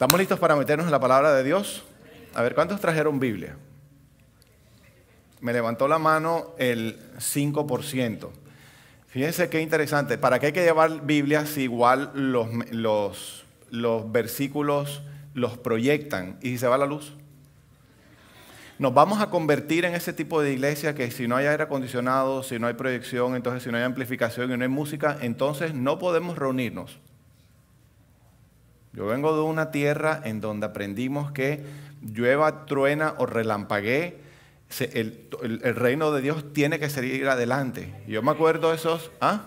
¿Estamos listos para meternos en la palabra de Dios? A ver, ¿cuántos trajeron Biblia? Me levantó la mano el 5%. Fíjense qué interesante. ¿Para qué hay que llevar Biblia si igual los, los, versículos los proyectan y se va la luz? Nos vamos a convertir en ese tipo de iglesia que si no hay aire acondicionado, si no hay proyección, entonces si no hay amplificación y no hay música, entonces no podemos reunirnos. Yo vengo de una tierra en donde aprendimos que llueva, truena o relampague el, reino de Dios tiene que seguir adelante. Yo me acuerdo esos, ¿ah?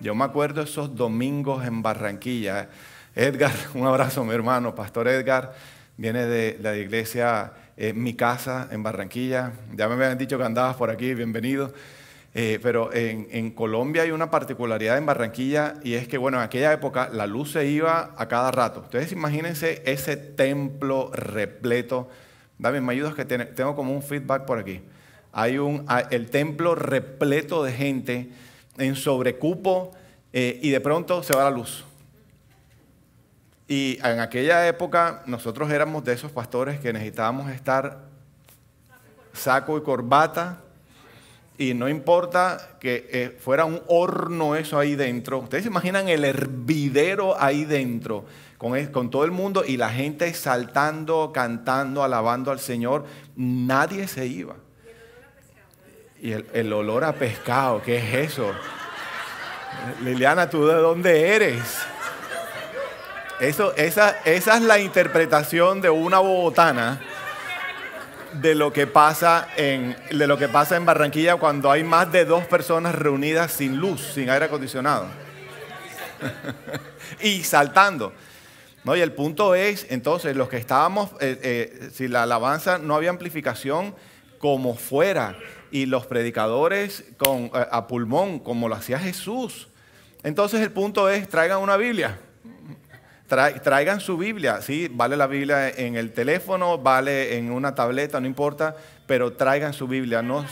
Yo me acuerdo esos domingos en Barranquilla. Edgar, un abrazo, mi hermano, Pastor Edgar, viene de, la iglesia eh, Mi Casa en Barranquilla. Ya me habían dicho que andabas por aquí, bienvenido. Eh, pero en, Colombia hay una particularidad en Barranquilla y es que, bueno, en aquella época la luz se iba a cada rato. Ustedes imagínense ese templo repleto. David, me ayudas que tengo como un feedback por aquí. Hay un, el templo repleto de gente en sobrecupo eh, y de pronto se va la luz. Y en aquella época nosotros éramos de esos pastores que necesitábamos estar saco y corbata y no importa que eh, fuera un horno eso ahí dentro. Ustedes se imaginan el hervidero ahí dentro, con, con todo el mundo y la gente saltando, cantando, alabando al Señor. Nadie se iba. Y el, el olor a pescado, ¿qué es eso? Liliana, ¿tú de dónde eres? Eso, esa, esa es la interpretación de una bogotana de lo que pasa en, lo que pasa en Barranquilla cuando hay más de dos personas reunidas sin luz, sin aire acondicionado. y saltando. No, y el punto es, entonces, los que estábamos, eh, eh, si la alabanza no había amplificación, como fuera, y los predicadores con, eh, a pulmón, como lo hacía Jesús. Entonces el punto es, traigan una Biblia traigan su Biblia, ¿sí? Vale la Biblia en el teléfono, vale en una tableta, no importa, pero traigan su Biblia, no,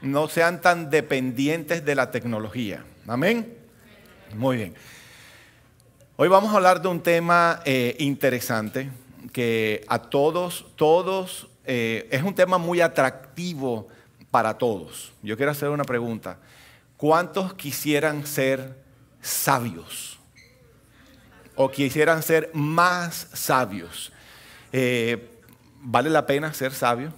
no sean tan dependientes de la tecnología. Amén. Muy bien. Hoy vamos a hablar de un tema eh, interesante que a todos, todos, eh, es un tema muy atractivo para todos. Yo quiero hacer una pregunta. ¿Cuántos quisieran ser sabios? o quisieran ser más sabios. Eh, ¿Vale la pena ser sabio?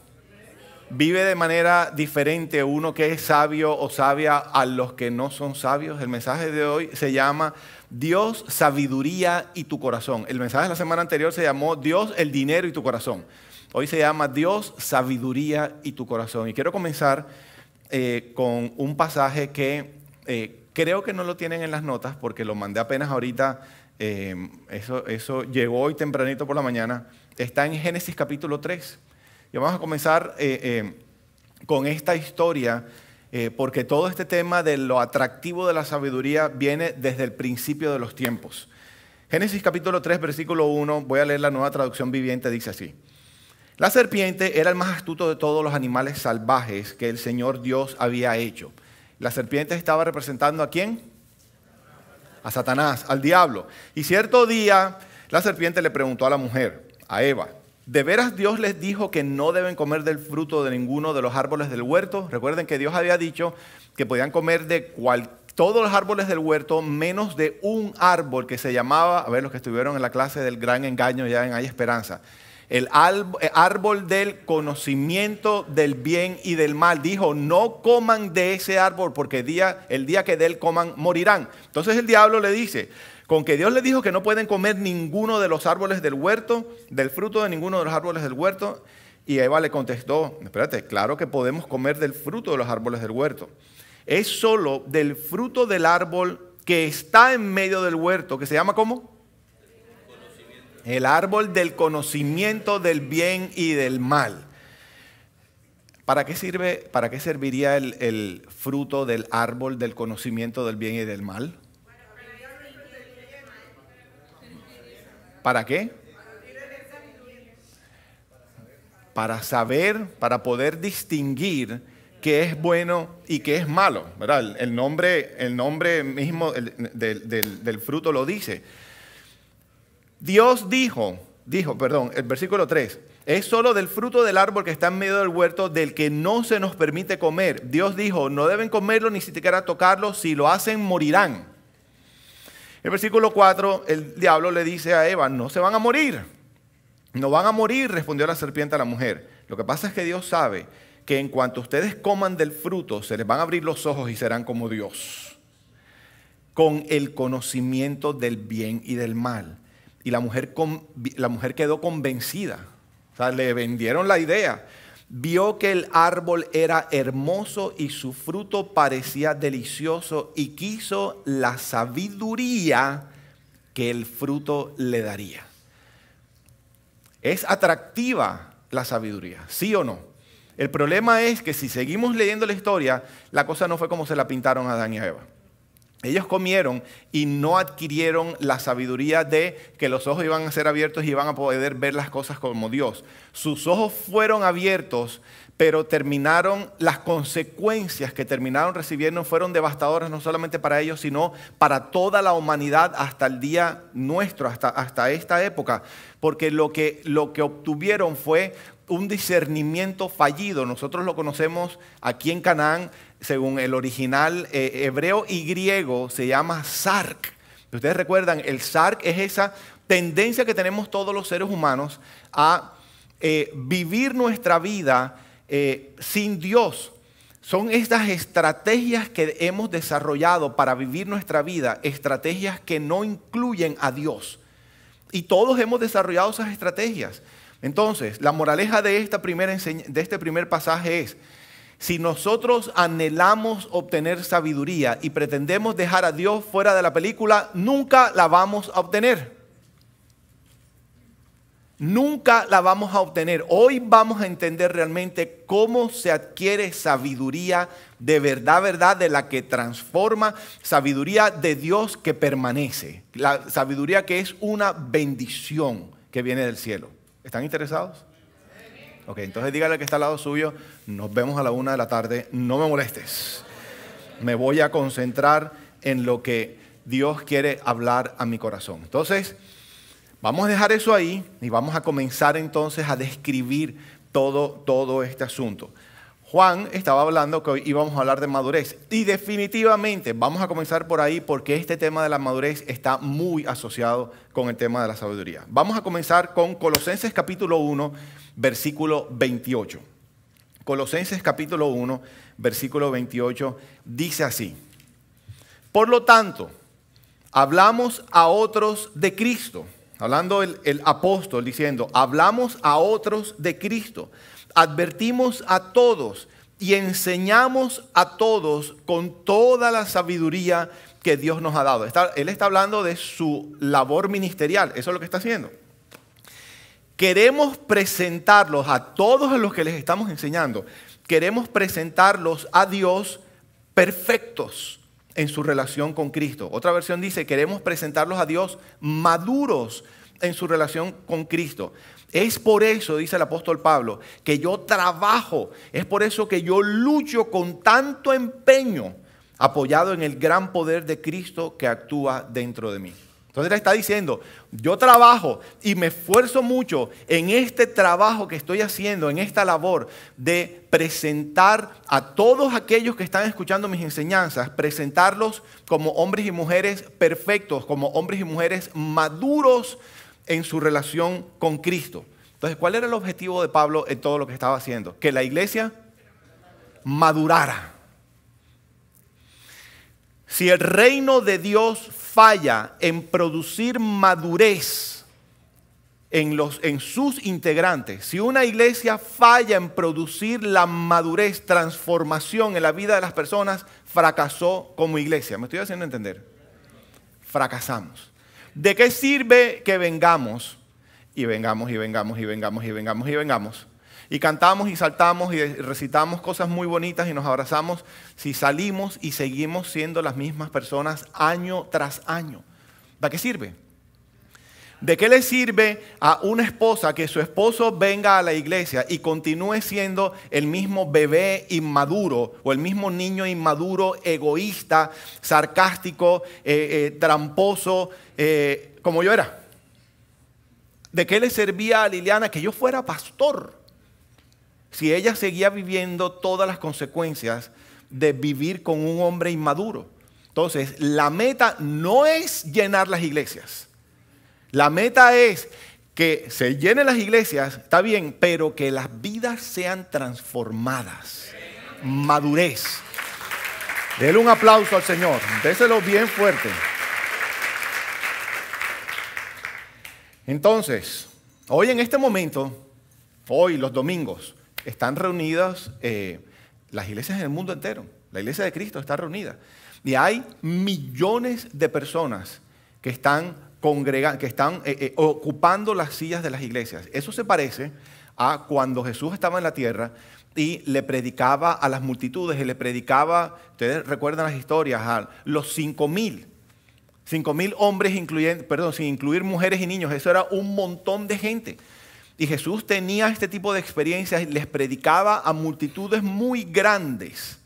¿Vive de manera diferente uno que es sabio o sabia a los que no son sabios? El mensaje de hoy se llama Dios, sabiduría y tu corazón. El mensaje de la semana anterior se llamó Dios, el dinero y tu corazón. Hoy se llama Dios, sabiduría y tu corazón. Y quiero comenzar eh, con un pasaje que eh, creo que no lo tienen en las notas porque lo mandé apenas ahorita Em, eso, eso llegó hoy tempranito por la mañana. Está en Génesis capítulo 3. Y vamos a comenzar eh, em, con esta historia, eh, porque todo este tema de lo atractivo de la sabiduría viene desde el principio de los tiempos. Génesis capítulo 3, versículo 1, voy a leer la nueva traducción viviente, dice así. La serpiente era el más astuto de todos los animales salvajes que el Señor Dios había hecho. La serpiente estaba representando a quién? a Satanás, al diablo. Y cierto día la serpiente le preguntó a la mujer, a Eva, ¿de veras Dios les dijo que no deben comer del fruto de ninguno de los árboles del huerto? Recuerden que Dios había dicho que podían comer de cual todos los árboles del huerto, menos de un árbol que se llamaba, a ver los que estuvieron en la clase del gran engaño ya en Hay Esperanza, el eh, árbol del conocimiento del bien y del mal. Dijo, no coman de ese árbol porque el día que de él coman morirán. Entonces el diablo le dice, con que Dios le dijo que no pueden comer ninguno de los árboles del huerto, del fruto de ninguno de los árboles del huerto. Y Eva le contestó, espérate, claro que podemos comer del fruto de los árboles del huerto. Es solo del fruto del árbol que está en medio del huerto, que se llama ¿cómo? el árbol del conocimiento del bien y del mal. ¿Para qué, sirve, para qué serviría el, fruto del árbol del conocimiento del bien y del mal? ¿Para qué? Para saber, para poder distinguir qué es bueno y qué es malo. El, nombre, el nombre mismo del fruto lo dice Dios dijo, dijo, perdón, el versículo 3, es solo del fruto del árbol que está en medio del huerto del que no se nos permite comer. Dios dijo, no deben comerlo ni siquiera tocarlo, si lo hacen morirán. El versículo 4, el diablo le dice a Eva, no se van a morir, no van a morir, respondió la serpiente a la mujer. Lo que pasa es que Dios sabe que en cuanto ustedes coman del fruto, se les van a abrir los ojos y serán como Dios, con el conocimiento del bien y del mal. Y la mujer, la mujer quedó convencida. O sea, le vendieron la idea. Vio que el árbol era hermoso y su fruto parecía delicioso y quiso la sabiduría que el fruto le daría. Es atractiva la sabiduría, sí o no. El problema es que si seguimos leyendo la historia, la cosa no fue como se la pintaron a Adán y Eva. Ellos comieron y no adquirieron la sabiduría de que los ojos iban a ser abiertos y iban a poder ver las cosas como Dios. Sus ojos fueron abiertos, pero terminaron, las consecuencias que terminaron recibiendo fueron devastadoras no solamente para ellos, sino para toda la humanidad hasta el día nuestro, hasta, esta época. Porque lo que, lo que obtuvieron fue un discernimiento fallido. Nosotros lo conocemos aquí en Canaán según el original eh, hebreo y griego, se llama Sark. Ustedes recuerdan, el Sark es esa tendencia que tenemos todos los seres humanos a eh, vivir nuestra vida eh, sin Dios. Son estas estrategias que hemos desarrollado para vivir nuestra vida, estrategias que no incluyen a Dios. Y todos hemos desarrollado esas estrategias. Entonces, la moraleja de, esta primera de este primer pasaje es, si nosotros anhelamos obtener sabiduría y pretendemos dejar a Dios fuera de la película, nunca la vamos a obtener. Nunca la vamos a obtener. Hoy vamos a entender realmente cómo se adquiere sabiduría de verdad, verdad, de la que transforma, sabiduría de Dios que permanece, la sabiduría que es una bendición que viene del cielo. ¿Están interesados? Ok, entonces dígale al que está al lado suyo, nos vemos a la una de la tarde, no me molestes. Me voy a concentrar en lo que Dios quiere hablar a mi corazón. Entonces, vamos a dejar eso ahí y vamos a comenzar entonces a describir todo, todo este asunto. Juan estaba hablando que hoy íbamos a hablar de madurez. Y definitivamente vamos a comenzar por ahí porque este tema de la madurez está muy asociado con el tema de la sabiduría. Vamos a comenzar con Colosenses capítulo 1, versículo 28. Colosenses capítulo 1, versículo 28 dice así. Por lo tanto, hablamos a otros de Cristo, hablando el, el apóstol diciendo, hablamos a otros de Cristo advertimos a todos y enseñamos a todos con toda la sabiduría que Dios nos ha dado. él está hablando de su labor ministerial, eso es lo que está haciendo. Queremos presentarlos a todos a los que les estamos enseñando, queremos presentarlos a Dios perfectos en su relación con Cristo. Otra versión dice, queremos presentarlos a Dios maduros en su relación con Cristo. Es por eso, dice el apóstol Pablo, que yo trabajo, es por eso que yo lucho con tanto empeño, apoyado en el gran poder de Cristo que actúa dentro de mí. Entonces le está diciendo, yo trabajo y me esfuerzo mucho en este trabajo que estoy haciendo, en esta labor de presentar a todos aquellos que están escuchando mis enseñanzas, presentarlos como hombres y mujeres perfectos, como hombres y mujeres maduros en su relación con Cristo. Entonces, ¿cuál era el objetivo de Pablo en todo lo que estaba haciendo? Que la iglesia madurara. Si el reino de Dios falla en producir madurez en, los, en sus integrantes, si una iglesia falla en producir la madurez, transformación en la vida de las personas, fracasó como iglesia. ¿Me estoy haciendo entender? Fracasamos. ¿De qué sirve que vengamos? y vengamos y vengamos y vengamos y vengamos y vengamos. Y cantamos y saltamos y recitamos cosas muy bonitas y nos abrazamos si salimos y seguimos siendo las mismas personas año tras año. ¿Para qué sirve? ¿De qué le sirve a una esposa que su esposo venga a la iglesia y continúe siendo el mismo bebé inmaduro o el mismo niño inmaduro, egoísta, sarcástico, eh, eh, tramposo, eh, como yo era? ¿De qué le servía a Liliana que yo fuera pastor? Si ella seguía viviendo todas las consecuencias de vivir con un hombre inmaduro. Entonces, la meta no es llenar las iglesias. La meta es que se llenen las iglesias, está bien, pero que las vidas sean transformadas. Madurez. Dele un aplauso al Señor. Déselo bien fuerte. Entonces, hoy en este momento, hoy los domingos, están reunidas eh, las iglesias en el mundo entero. La iglesia de Cristo está reunida. Y hay millones de personas que están, que están eh, eh, ocupando las sillas de las iglesias. Eso se parece a cuando Jesús estaba en la tierra y le predicaba a las multitudes, y le predicaba, ustedes recuerdan las historias, a los cinco mil 5.000 mil hombres, incluyendo, perdón, sin incluir mujeres y niños. Eso era un montón de gente. Y Jesús tenía este tipo de experiencias y les predicaba a multitudes muy grandes.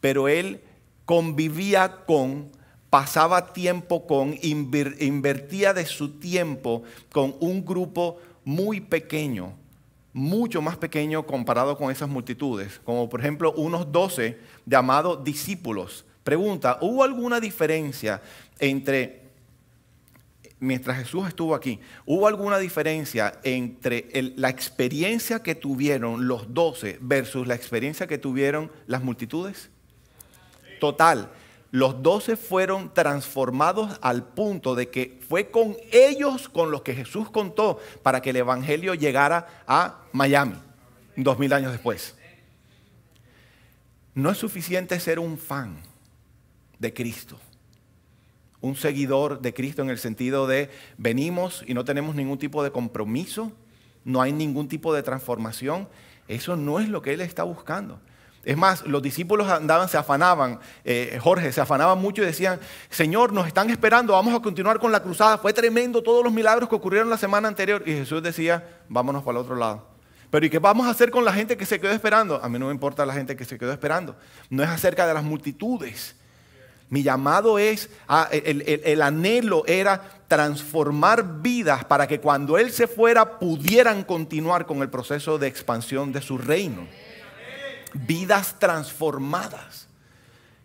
Pero él convivía con, pasaba tiempo con, invertía de su tiempo con un grupo muy pequeño, mucho más pequeño comparado con esas multitudes, como por ejemplo unos doce llamados discípulos. Pregunta, ¿hubo alguna diferencia entre, mientras Jesús estuvo aquí, ¿hubo alguna diferencia entre la experiencia que tuvieron los doce versus la experiencia que tuvieron las multitudes? Total. Los doce fueron transformados al punto de que fue con ellos con los que Jesús contó para que el Evangelio llegara a Miami dos mil años después. No es suficiente ser un fan de Cristo un seguidor de Cristo en el sentido de venimos y no tenemos ningún tipo de compromiso, no hay ningún tipo de transformación. Eso no es lo que Él está buscando. Es más, los discípulos andaban, se afanaban, eh, Jorge, se afanaban mucho y decían, Señor, nos están esperando, vamos a continuar con la cruzada, fue tremendo todos los milagros que ocurrieron la semana anterior. Y Jesús decía, vámonos para el otro lado. Pero ¿y qué vamos a hacer con la gente que se quedó esperando? A mí no me importa la gente que se quedó esperando. No es acerca de las multitudes, mi llamado es, el, anhelo era transformar vidas para que cuando Él se fuera pudieran continuar con el proceso de expansión de su reino. Vidas transformadas.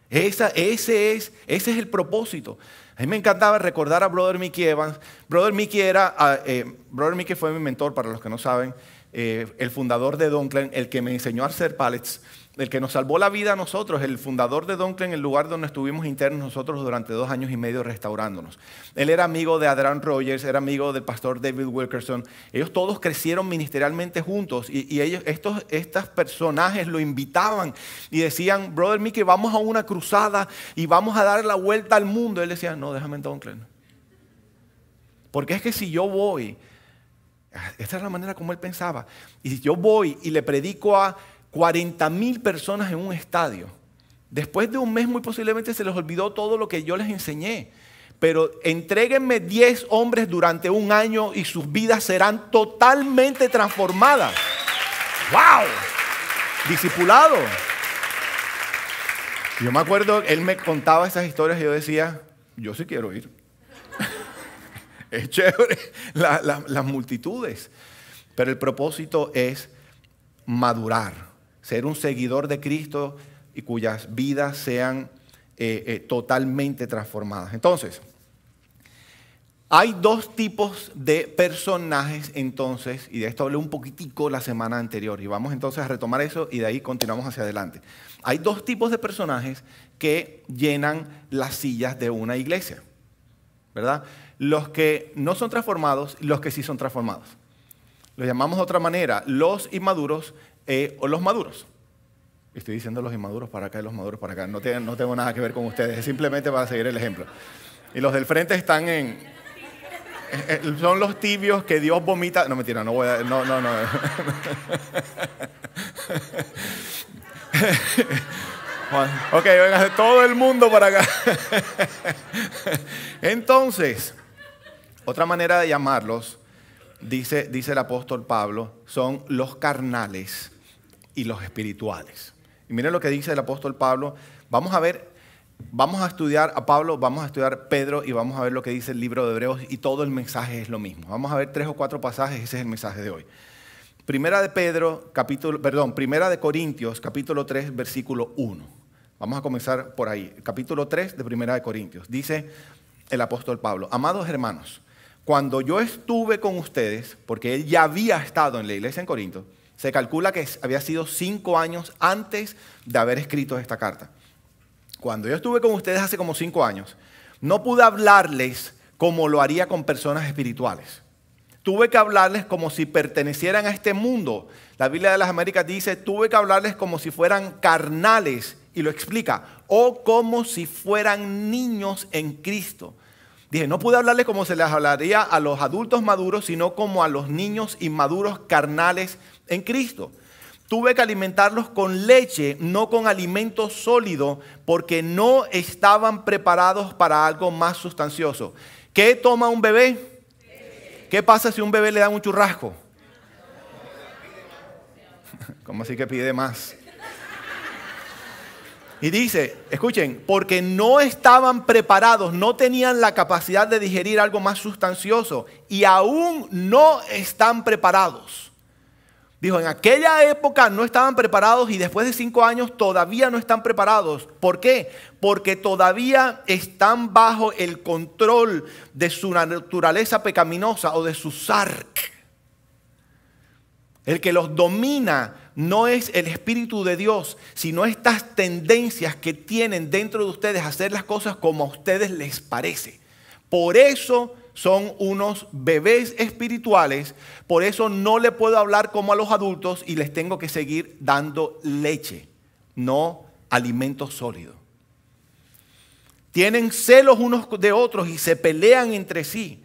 Esa, ese, es, ese es el propósito. A mí me encantaba recordar a Brother Mickey Evans. Brother Mickey, era, ah, eh, Brother Mickey fue mi mentor, para los que no saben. Eh, el fundador de Donklin, el que me enseñó a hacer pallets, el que nos salvó la vida a nosotros, el fundador de Donklin, el lugar donde estuvimos internos nosotros durante dos años y medio restaurándonos. Él era amigo de Adrian Rogers, era amigo del pastor David Wilkerson. Ellos todos crecieron ministerialmente juntos y, ellos, estos, personajes lo invitaban y decían, brother Mickey, vamos a una cruzada y vamos a dar la vuelta al mundo. Él decía, no, déjame en Dunklin. Porque es que si yo voy esta es la manera como él pensaba. Y yo voy y le predico a 40 mil personas en un estadio. Después de un mes muy posiblemente se les olvidó todo lo que yo les enseñé. Pero entréguenme 10 hombres durante un año y sus vidas serán totalmente transformadas. ¡Wow! Discipulado. Yo me acuerdo, él me contaba esas historias y yo decía, yo sí quiero ir es chévere las multitudes. Pero el propósito es madurar, ser un seguidor de Cristo y cuyas vidas sean eh, eh, totalmente transformadas. Entonces, hay dos tipos de personajes entonces, y de esto hablé un poquitico la semana anterior, y vamos entonces a retomar eso y de ahí continuamos hacia adelante. Hay dos tipos de personajes que llenan las sillas de una iglesia, ¿verdad? los que no son transformados y los que sí son transformados. Lo llamamos de otra manera, los inmaduros eh, o los maduros. Estoy diciendo los inmaduros para acá y los maduros para acá. No, tengo nada que ver con ustedes, simplemente para seguir el ejemplo. Y los del frente están en... Eh, eh, son los tibios que Dios vomita. No, mentira, no voy a... No, no, no. ok, venga todo el mundo para acá. Entonces, otra manera de llamarlos, dice, dice el apóstol Pablo, son los carnales y los espirituales. Y miren lo que dice el apóstol Pablo. Vamos a ver, vamos a estudiar a Pablo, vamos a estudiar Pedro y vamos a ver lo que dice el libro de Hebreos y todo el mensaje es lo mismo. Vamos a ver tres o cuatro pasajes, ese es el mensaje de hoy. Primera de Pedro, capítulo, perdón, Primera de Corintios, capítulo 3, versículo 1. Vamos a comenzar por ahí. Capítulo 3 de Primera de Corintios. Dice el apóstol Pablo, amados hermanos, cuando yo estuve con ustedes, porque él ya había estado en la iglesia en Corinto, se calcula que había sido cinco años antes de haber escrito esta carta. Cuando yo estuve con ustedes hace como cinco años, no pude hablarles como lo haría con personas espirituales. Tuve que hablarles como si pertenecieran a este mundo. La Biblia de las Américas dice, tuve que hablarles como si fueran carnales, y lo explica, o como si fueran niños en Cristo. Dije, no pude hablarles como se les hablaría a los adultos maduros, sino como a los niños inmaduros carnales en Cristo. Tuve que alimentarlos con leche, no con alimento sólido, porque no estaban preparados para algo más sustancioso. ¿Qué toma un bebé? ¿Qué pasa si un bebé le da un churrasco? ¿Cómo así que pide más? Y dice, escuchen, porque no estaban preparados, no tenían la capacidad de digerir algo más sustancioso y aún no están preparados. Dijo, en aquella época no estaban preparados y después de cinco años todavía no están preparados. ¿Por qué? Porque todavía están bajo el control de su naturaleza pecaminosa o de su sark, El que los domina no es el Espíritu de Dios, sino estas tendencias que tienen dentro de ustedes a hacer las cosas como a ustedes les parece. Por eso son unos bebés espirituales, por eso no le puedo hablar como a los adultos y les tengo que seguir dando leche, no alimento sólido. Tienen celos unos de otros y se pelean entre sí.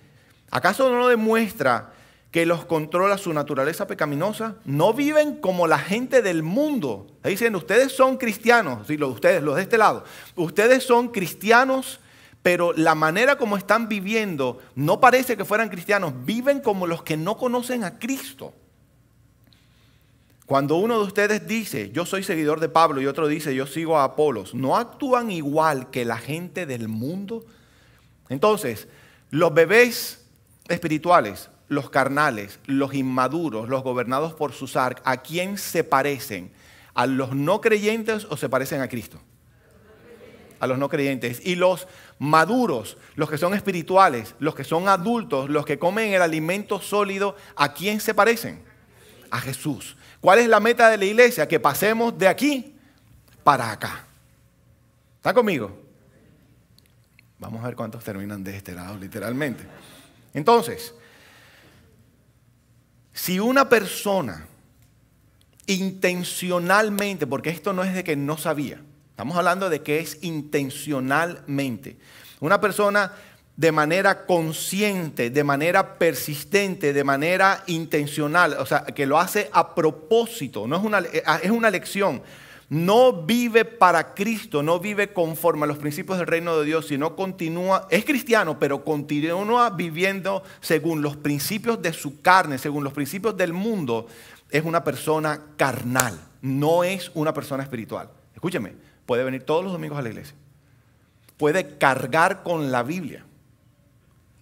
¿Acaso no lo demuestra que los controla su naturaleza pecaminosa, no viven como la gente del mundo. Dicen, ustedes son cristianos, sí, los, ustedes, los de este lado, ustedes son cristianos, pero la manera como están viviendo no parece que fueran cristianos, viven como los que no conocen a Cristo. Cuando uno de ustedes dice, yo soy seguidor de Pablo, y otro dice, yo sigo a Apolos, ¿no actúan igual que la gente del mundo? Entonces, los bebés espirituales los carnales, los inmaduros, los gobernados por sus arc, ¿a quién se parecen? ¿A los no creyentes o se parecen a Cristo? A los no creyentes. Y los maduros, los que son espirituales, los que son adultos, los que comen el alimento sólido, ¿a quién se parecen? A Jesús. ¿Cuál es la meta de la iglesia? Que pasemos de aquí para acá. ¿Está conmigo? Vamos a ver cuántos terminan de este lado, literalmente. Entonces, si una persona intencionalmente, porque esto no es de que no sabía, estamos hablando de que es intencionalmente, una persona de manera consciente, de manera persistente, de manera intencional, o sea, que lo hace a propósito, no es una, es una no vive para Cristo, no vive conforme a los principios del reino de Dios, sino continúa, es cristiano, pero continúa viviendo según los principios de su carne, según los principios del mundo, es una persona carnal, no es una persona espiritual. Escúcheme, puede venir todos los domingos a la iglesia, puede cargar con la Biblia.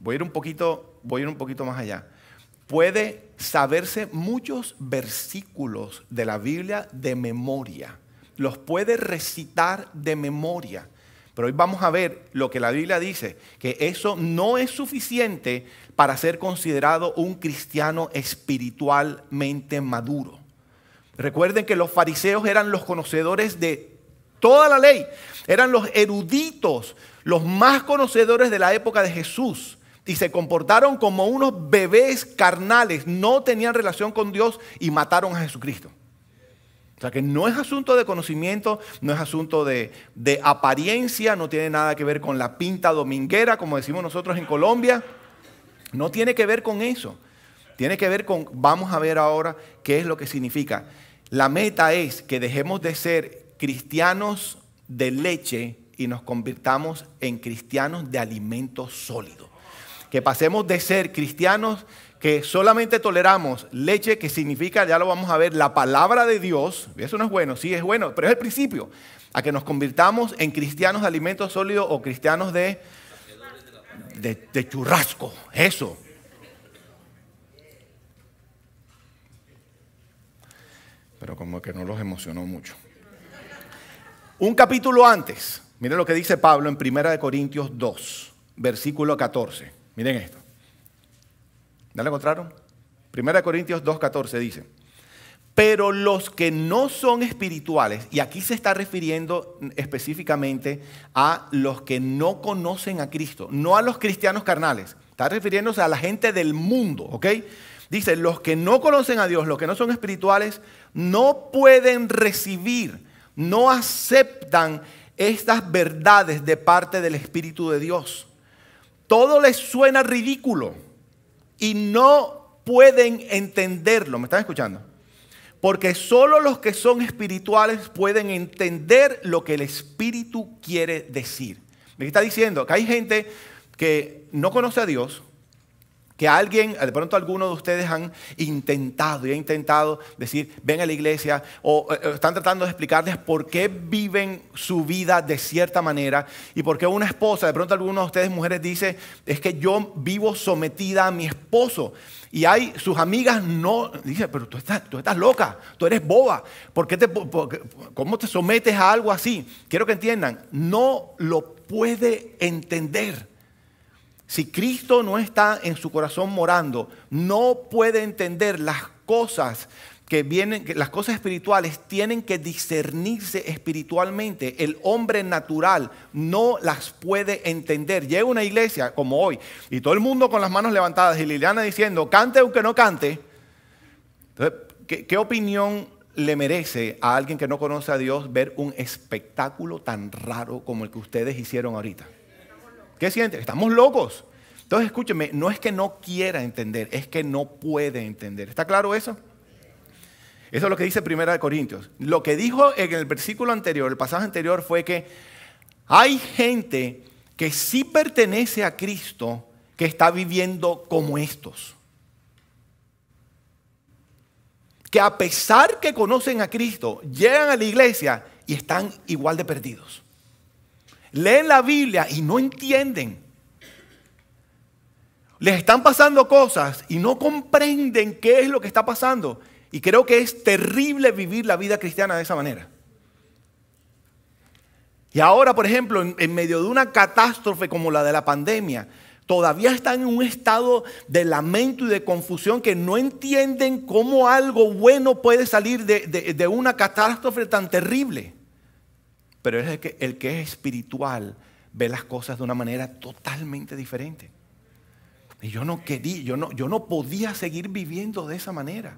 Voy a ir un poquito, voy a ir un poquito más allá puede saberse muchos versículos de la Biblia de memoria los puede recitar de memoria. Pero hoy vamos a ver lo que la Biblia dice, que eso no es suficiente para ser considerado un cristiano espiritualmente maduro. Recuerden que los fariseos eran los conocedores de toda la ley, eran los eruditos, los más conocedores de la época de Jesús. Y se comportaron como unos bebés carnales, no tenían relación con Dios y mataron a Jesucristo. O sea que no es asunto de conocimiento, no es asunto de, de apariencia, no tiene nada que ver con la pinta dominguera, como decimos nosotros en Colombia. No tiene que ver con eso. Tiene que ver con, vamos a ver ahora qué es lo que significa. La meta es que dejemos de ser cristianos de leche y nos convirtamos en cristianos de alimento sólido. Que pasemos de ser cristianos que solamente toleramos leche, que significa, ya lo vamos a ver, la palabra de Dios, eso no es bueno, sí es bueno, pero es el principio, a que nos convirtamos en cristianos de alimentos sólidos o cristianos de, de, churrasco, eso. Pero como que no los emocionó mucho. Un capítulo antes, miren lo que dice Pablo en 1 Corintios 2, versículo 14, miren esto. ¿Ya lo encontraron? de Corintios 2.14 dice, pero los que no son espirituales, y aquí se está refiriendo específicamente a los que no conocen a Cristo, no a los cristianos carnales, está refiriéndose a la gente del mundo, ¿ok? Dice, los que no conocen a Dios, los que no son espirituales, no pueden recibir, no aceptan estas verdades de parte del Espíritu de Dios. Todo les suena ridículo y no pueden entenderlo. ¿Me están escuchando? Porque solo los que son espirituales pueden entender lo que el Espíritu quiere decir. Me está diciendo que hay gente que no conoce a Dios, que alguien, de pronto alguno de ustedes han intentado y ha intentado decir, ven a la iglesia, o, eh, eh, están tratando de explicarles por qué viven su vida de cierta manera y por qué una esposa, de pronto alguno de ustedes mujeres dice, es que yo vivo sometida a mi esposo. Y hay sus amigas no, dice, pero tú estás, tú estás loca, tú eres boba, ¿por te, ¿cómo te sometes a algo así? Quiero que entiendan, no lo puede entender. Si Cristo no está en su corazón morando, no puede entender las cosas que vienen, las cosas espirituales tienen que discernirse espiritualmente. El hombre natural no las puede entender. Llega una iglesia como hoy y todo el mundo con las manos levantadas y Liliana diciendo, cante aunque no cante. ¿qué, opinión le merece a alguien que no conoce a Dios ver un espectáculo tan raro como el que ustedes hicieron ahorita? ¿Qué siente? Estamos locos. Entonces, escúcheme, no es que no quiera entender, es que no puede entender. ¿Está claro eso? Eso es lo que dice Primera de Corintios. Lo que dijo en el versículo anterior, el pasaje anterior, fue que hay gente que sí pertenece a Cristo que está viviendo como estos. Que a pesar que conocen a Cristo, llegan a la iglesia y están igual de perdidos leen la Biblia y no entienden. Les están pasando cosas y no comprenden qué es lo que está pasando. Y creo que es terrible vivir la vida cristiana de esa manera. Y ahora, por ejemplo, en, medio de una catástrofe como la de la pandemia, todavía están en un estado de lamento y de confusión que no entienden cómo algo bueno puede salir de, de una catástrofe tan terrible. Pero es el que, el que es espiritual ve las cosas de una manera totalmente diferente. Y yo no quería, yo no, yo no podía seguir viviendo de esa manera.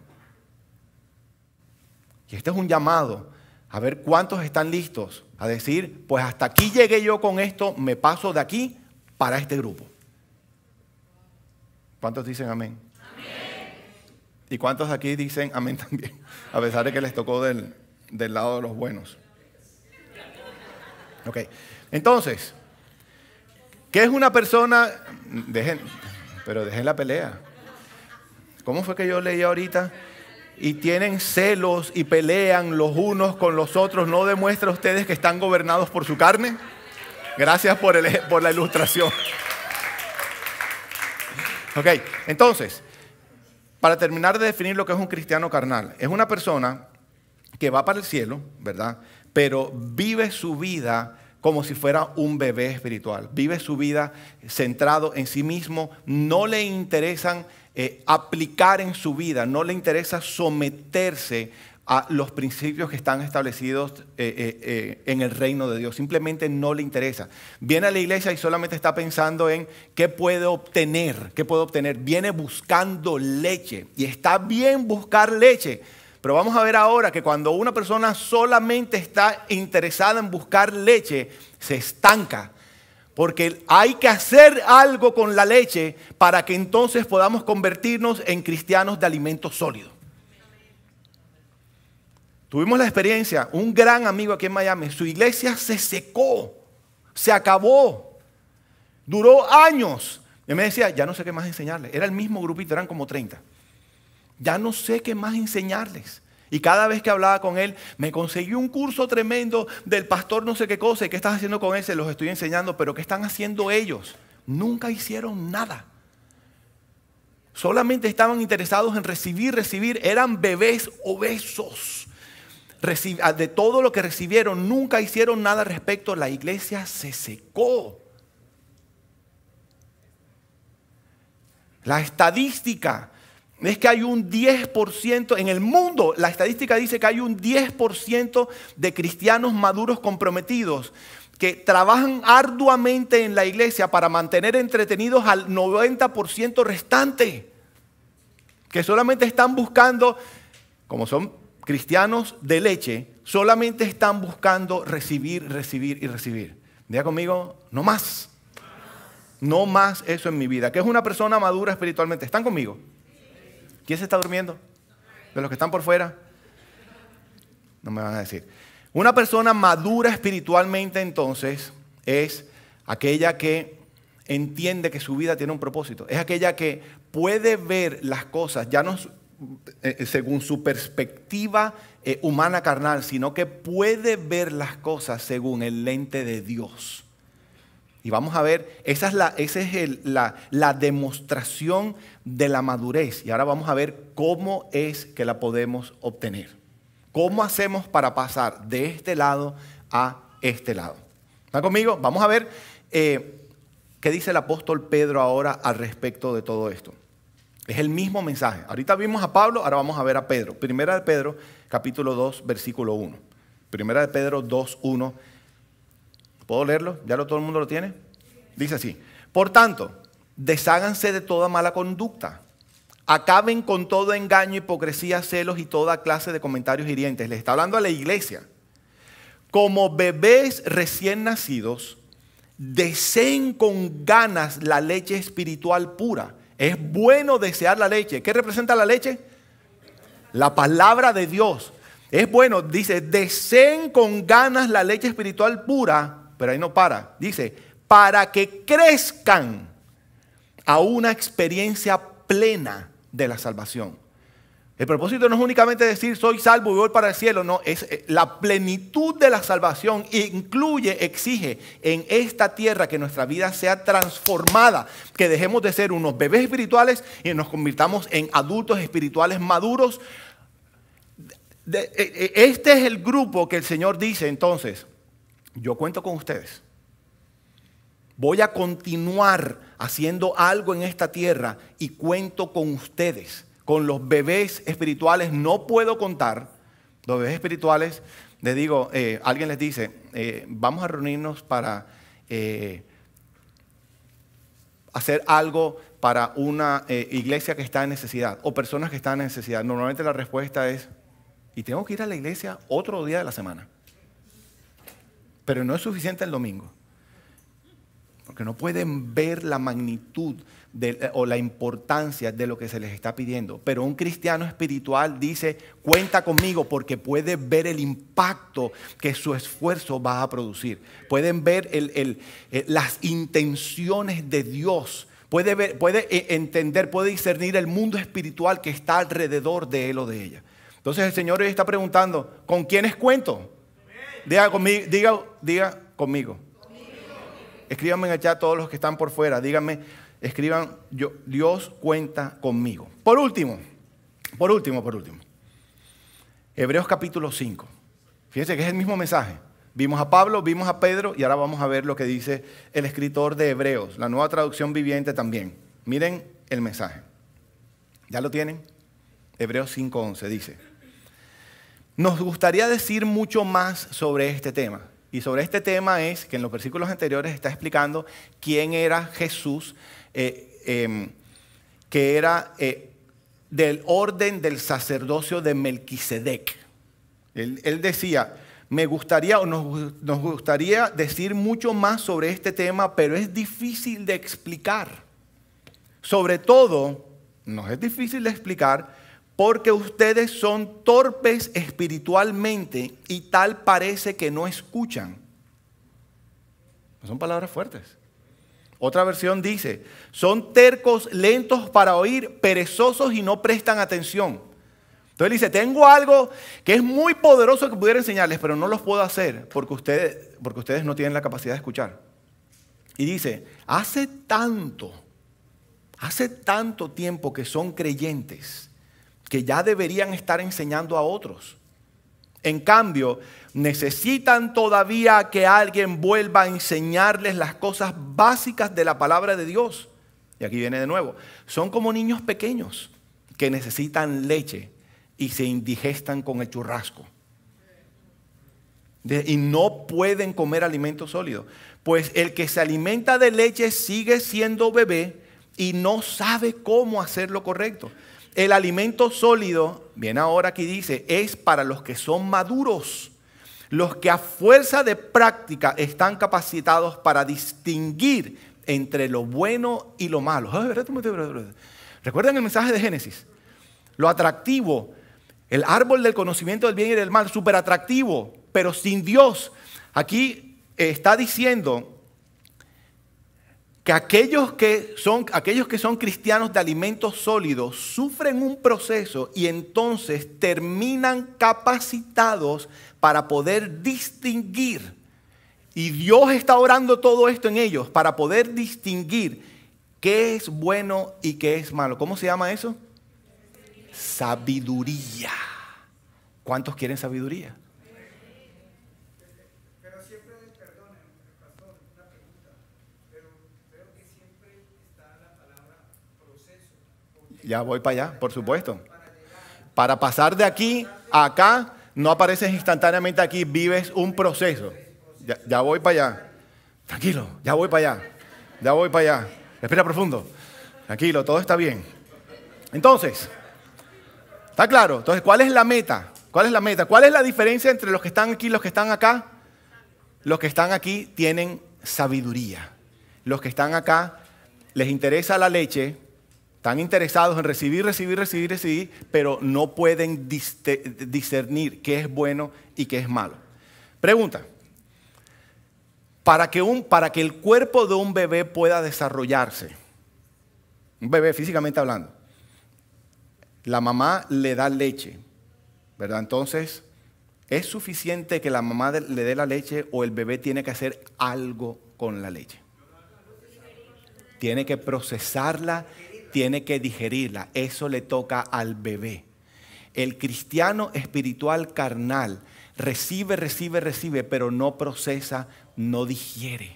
Y este es un llamado a ver cuántos están listos a decir, pues hasta aquí llegué yo con esto, me paso de aquí para este grupo. ¿Cuántos dicen amén? ¿Y cuántos aquí dicen amén también? A pesar de que les tocó del lado de los buenos. Ok. Entonces, ¿qué es una persona? Dejen, pero dejen la pelea. ¿Cómo fue que yo leí ahorita? Y tienen celos y pelean los unos con los otros. ¿No demuestra ustedes que están gobernados por su carne? Gracias por, por la ilustración. Ok, entonces, para terminar de definir lo que es un cristiano carnal, es una persona que va para el cielo, ¿verdad? pero vive su vida como si fuera un bebé espiritual. Vive su vida centrado en sí mismo, no le interesan eh, aplicar en su vida, no le interesa someterse a los principios que están establecidos eh, eh, en el reino de Dios. Simplemente no le interesa. Viene a la iglesia y solamente está pensando en qué puede obtener, qué puede obtener. Viene buscando leche y está bien buscar leche, pero vamos a ver ahora que cuando una persona solamente está interesada en buscar leche, se estanca. Porque hay que hacer algo con la leche para que entonces podamos convertirnos en cristianos de alimento sólido. Tuvimos la experiencia, un gran amigo aquí en Miami, su iglesia se secó, se acabó, duró años. Y me decía, ya no sé qué más enseñarle. Era el mismo grupito, eran como 30. Ya no sé qué más enseñarles. Y cada vez que hablaba con él, me conseguí un curso tremendo del pastor no sé qué cosa, y qué estás haciendo con ese, los estoy enseñando, pero ¿qué están haciendo ellos? Nunca hicieron nada. Solamente estaban interesados en recibir, recibir. Eran bebés obesos. Ah, de todo lo que recibieron, nunca hicieron nada respecto respecto. La iglesia se secó. La estadística es que hay un 10% en el mundo, la estadística dice que hay un 10% de cristianos maduros comprometidos que trabajan arduamente en la iglesia para mantener entretenidos al 90% restante, que solamente están buscando, como son cristianos de leche, solamente están buscando recibir, recibir y recibir. Diga conmigo, no más. No más eso en mi vida. Que es una persona madura espiritualmente. ¿Están conmigo? ¿Quién se está durmiendo? De los que están por fuera. No me van a decir. Una persona madura espiritualmente entonces es aquella que entiende que su vida tiene un propósito. Es aquella que puede ver las cosas, ya no eh, eh, según su perspectiva eh, humana carnal, sino que puede ver las cosas según el lente de Dios. Y vamos a ver, esa es, la, es la, demostración de la madurez. Y ahora vamos a ver cómo es que la podemos obtener. ¿Cómo hacemos para pasar de este lado a este lado? ¿Están conmigo? Vamos a ver eh, qué dice el apóstol Pedro ahora al respecto de todo esto. Es el mismo mensaje. Ahorita vimos a Pablo, ahora vamos a ver a Pedro. Primera de Pedro, capítulo 2, versículo 1. Primera de Pedro 2, 1 ¿Puedo leerlo? ¿Ya lo, todo el mundo lo tiene? Dice así. Por tanto, desháganse de toda mala conducta. Acaben con todo engaño, hipocresía, celos y toda clase de comentarios hirientes. Les está hablando a la iglesia. Como bebés recién nacidos, deseen con ganas la leche espiritual pura. Es bueno desear la leche. ¿Qué representa la leche? La palabra de Dios. Es bueno, dice, deseen con ganas la leche espiritual pura pero ahí no para. Dice, para que crezcan a una experiencia plena de la salvación. El propósito no es únicamente decir soy salvo y voy para el cielo, no, es eh, la plenitud de la salvación incluye, exige en esta tierra que nuestra vida sea transformada, que dejemos de ser unos bebés espirituales y nos convirtamos en adultos espirituales maduros. Eh, eh, este es el grupo que el Señor dice entonces, yo cuento con ustedes. Voy a continuar haciendo algo en esta tierra y cuento con ustedes. Con los bebés espirituales no puedo contar. Los bebés espirituales, les digo, eh, alguien les dice, eh, vamos a reunirnos para eh, hacer algo para una iglesia que está en necesidad o personas que están en necesidad. Normalmente la respuesta es, y tengo que ir a la iglesia otro día de la semana pero no es suficiente el domingo. Porque no pueden ver la magnitud o la importancia de lo que se les está pidiendo. Pero un cristiano espiritual dice, cuenta conmigo porque puede ver el impacto que su esfuerzo va a producir. Pueden ver eh, las intenciones de Dios. Puede, ver, puede eh, entender, puede discernir el mundo espiritual que está alrededor de él o de ella. Entonces el Señor hoy está preguntando, ¿con quiénes cuento? diga conmigo, diga, diga conmigo. Escríbanme en el chat todos los que están por fuera. Díganme, escriban, Dios cuenta conmigo. Por último, por último, por último. Hebreos capítulo 5. Fíjense que es el mismo mensaje. Vimos a Pablo, vimos a Pedro y ahora vamos a ver lo que dice el escritor de Hebreos, la nueva traducción viviente también. Miren el mensaje. ¿Ya lo tienen? Hebreos 5.11 dice. Nos gustaría decir mucho más sobre este tema. Y sobre este tema es que en los versículos anteriores está explicando quién era Jesús, eh, em, que era eh, del orden del sacerdocio de Melquisedec. Él, decía, me gustaría o nos, nos gustaría decir mucho más sobre este tema, pero es difícil de explicar. Sobre todo, nos es difícil de explicar porque ustedes son torpes espiritualmente y tal parece que no escuchan. Son palabras fuertes. Otra versión dice, son tercos, lentos para oír, perezosos y no prestan atención. Entonces dice, tengo algo que es muy poderoso que pudiera enseñarles, pero no los puedo hacer porque ustedes, porque ustedes no tienen la capacidad de escuchar. Y dice, hace tanto, hace tanto tiempo que son creyentes que ya deberían estar enseñando a otros. En cambio, necesitan todavía que alguien vuelva a enseñarles las cosas básicas de la palabra de Dios. Y aquí viene de nuevo. Son como niños pequeños que necesitan leche y se indigestan con el churrasco. y no pueden comer alimento sólido. Pues el que se alimenta de leche sigue siendo bebé y no sabe cómo hacer lo correcto. El alimento sólido, bien ahora aquí dice, es para los que son maduros, los que a fuerza de práctica están capacitados para distinguir entre lo bueno y lo malo. Recuerden el mensaje de Génesis, lo atractivo, el árbol del conocimiento del bien y del mal, súper atractivo, pero sin Dios. Aquí está diciendo que aquellos que son, aquellos que son cristianos de alimentos sólidos sufren un proceso y entonces terminan capacitados para poder distinguir. Y Dios está orando todo esto en ellos para poder distinguir qué es bueno y qué es malo. ¿Cómo se llama eso? Sabiduría. ¿Cuántos quieren sabiduría? Ya voy para allá, por supuesto. Para pasar de aquí a acá, no apareces instantáneamente aquí, vives un proceso. Ya, voy para allá. Tranquilo, ya voy para allá. Ya voy para allá. Respira profundo. Tranquilo, todo está bien. Entonces, ¿está claro? Entonces, ¿cuál es la meta? ¿Cuál es la meta? ¿Cuál es la diferencia entre los que están aquí y los que están acá? Los que están aquí tienen sabiduría. Los que están acá les interesa la leche, están interesados en recibir, recibir, recibir, recibir, pero no pueden discernir qué es bueno y qué es malo. Pregunta. Para que, un, para que el cuerpo de un bebé pueda desarrollarse, un bebé físicamente hablando, la mamá le da leche, ¿verdad? Entonces, ¿es suficiente que la mamá le dé la leche o el bebé tiene que hacer algo con la leche? Tiene que procesarla tiene que digerirla. Eso le toca al bebé. El cristiano espiritual carnal recibe, recibe, recibe, pero no procesa, no digiere.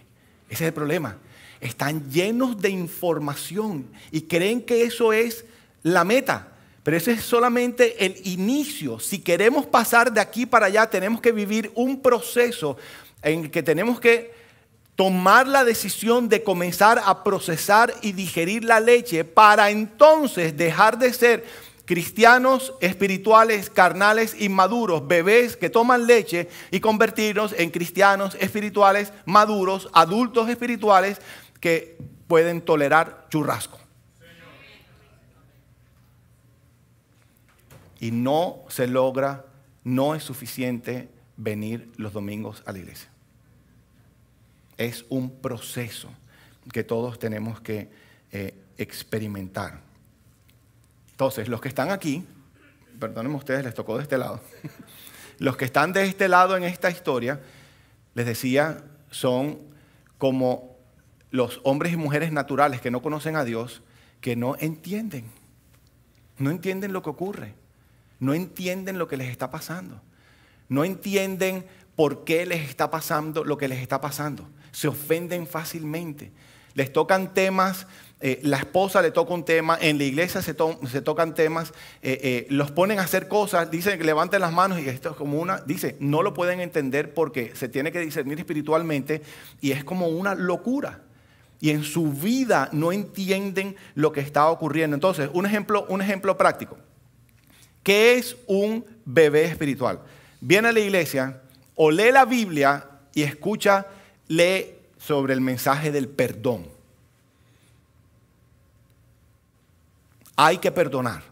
Ese es el problema. Están llenos de información y creen que eso es la meta. Pero ese es solamente el inicio. Si queremos pasar de aquí para allá, tenemos que vivir un proceso en el que tenemos que tomar la decisión de comenzar a procesar y digerir la leche para entonces dejar de ser cristianos espirituales, carnales, inmaduros, bebés que toman leche y convertirnos en cristianos espirituales, maduros, adultos espirituales que pueden tolerar churrasco. Y no se logra, no es suficiente venir los domingos a la iglesia es un proceso que todos tenemos que eh, experimentar. Entonces, los que están aquí, perdónenme ustedes, les tocó de este lado, los que están de este lado en esta historia, les decía, son como los hombres y mujeres naturales que no conocen a Dios, que no entienden, no entienden lo que ocurre, no entienden lo que les está pasando, no entienden por qué les está pasando lo que les está pasando se ofenden fácilmente. Les tocan temas, eh, la esposa le toca un tema, en la iglesia se, tocan temas, eh, eh, los ponen a hacer cosas, dicen que levanten las manos y esto es como una, dice, no lo pueden entender porque se tiene que discernir espiritualmente y es como una locura. Y en su vida no entienden lo que está ocurriendo. Entonces, un ejemplo, un ejemplo práctico. ¿Qué es un bebé espiritual? Viene a la iglesia, o lee la Biblia y escucha lee sobre el mensaje del perdón. Hay que perdonar.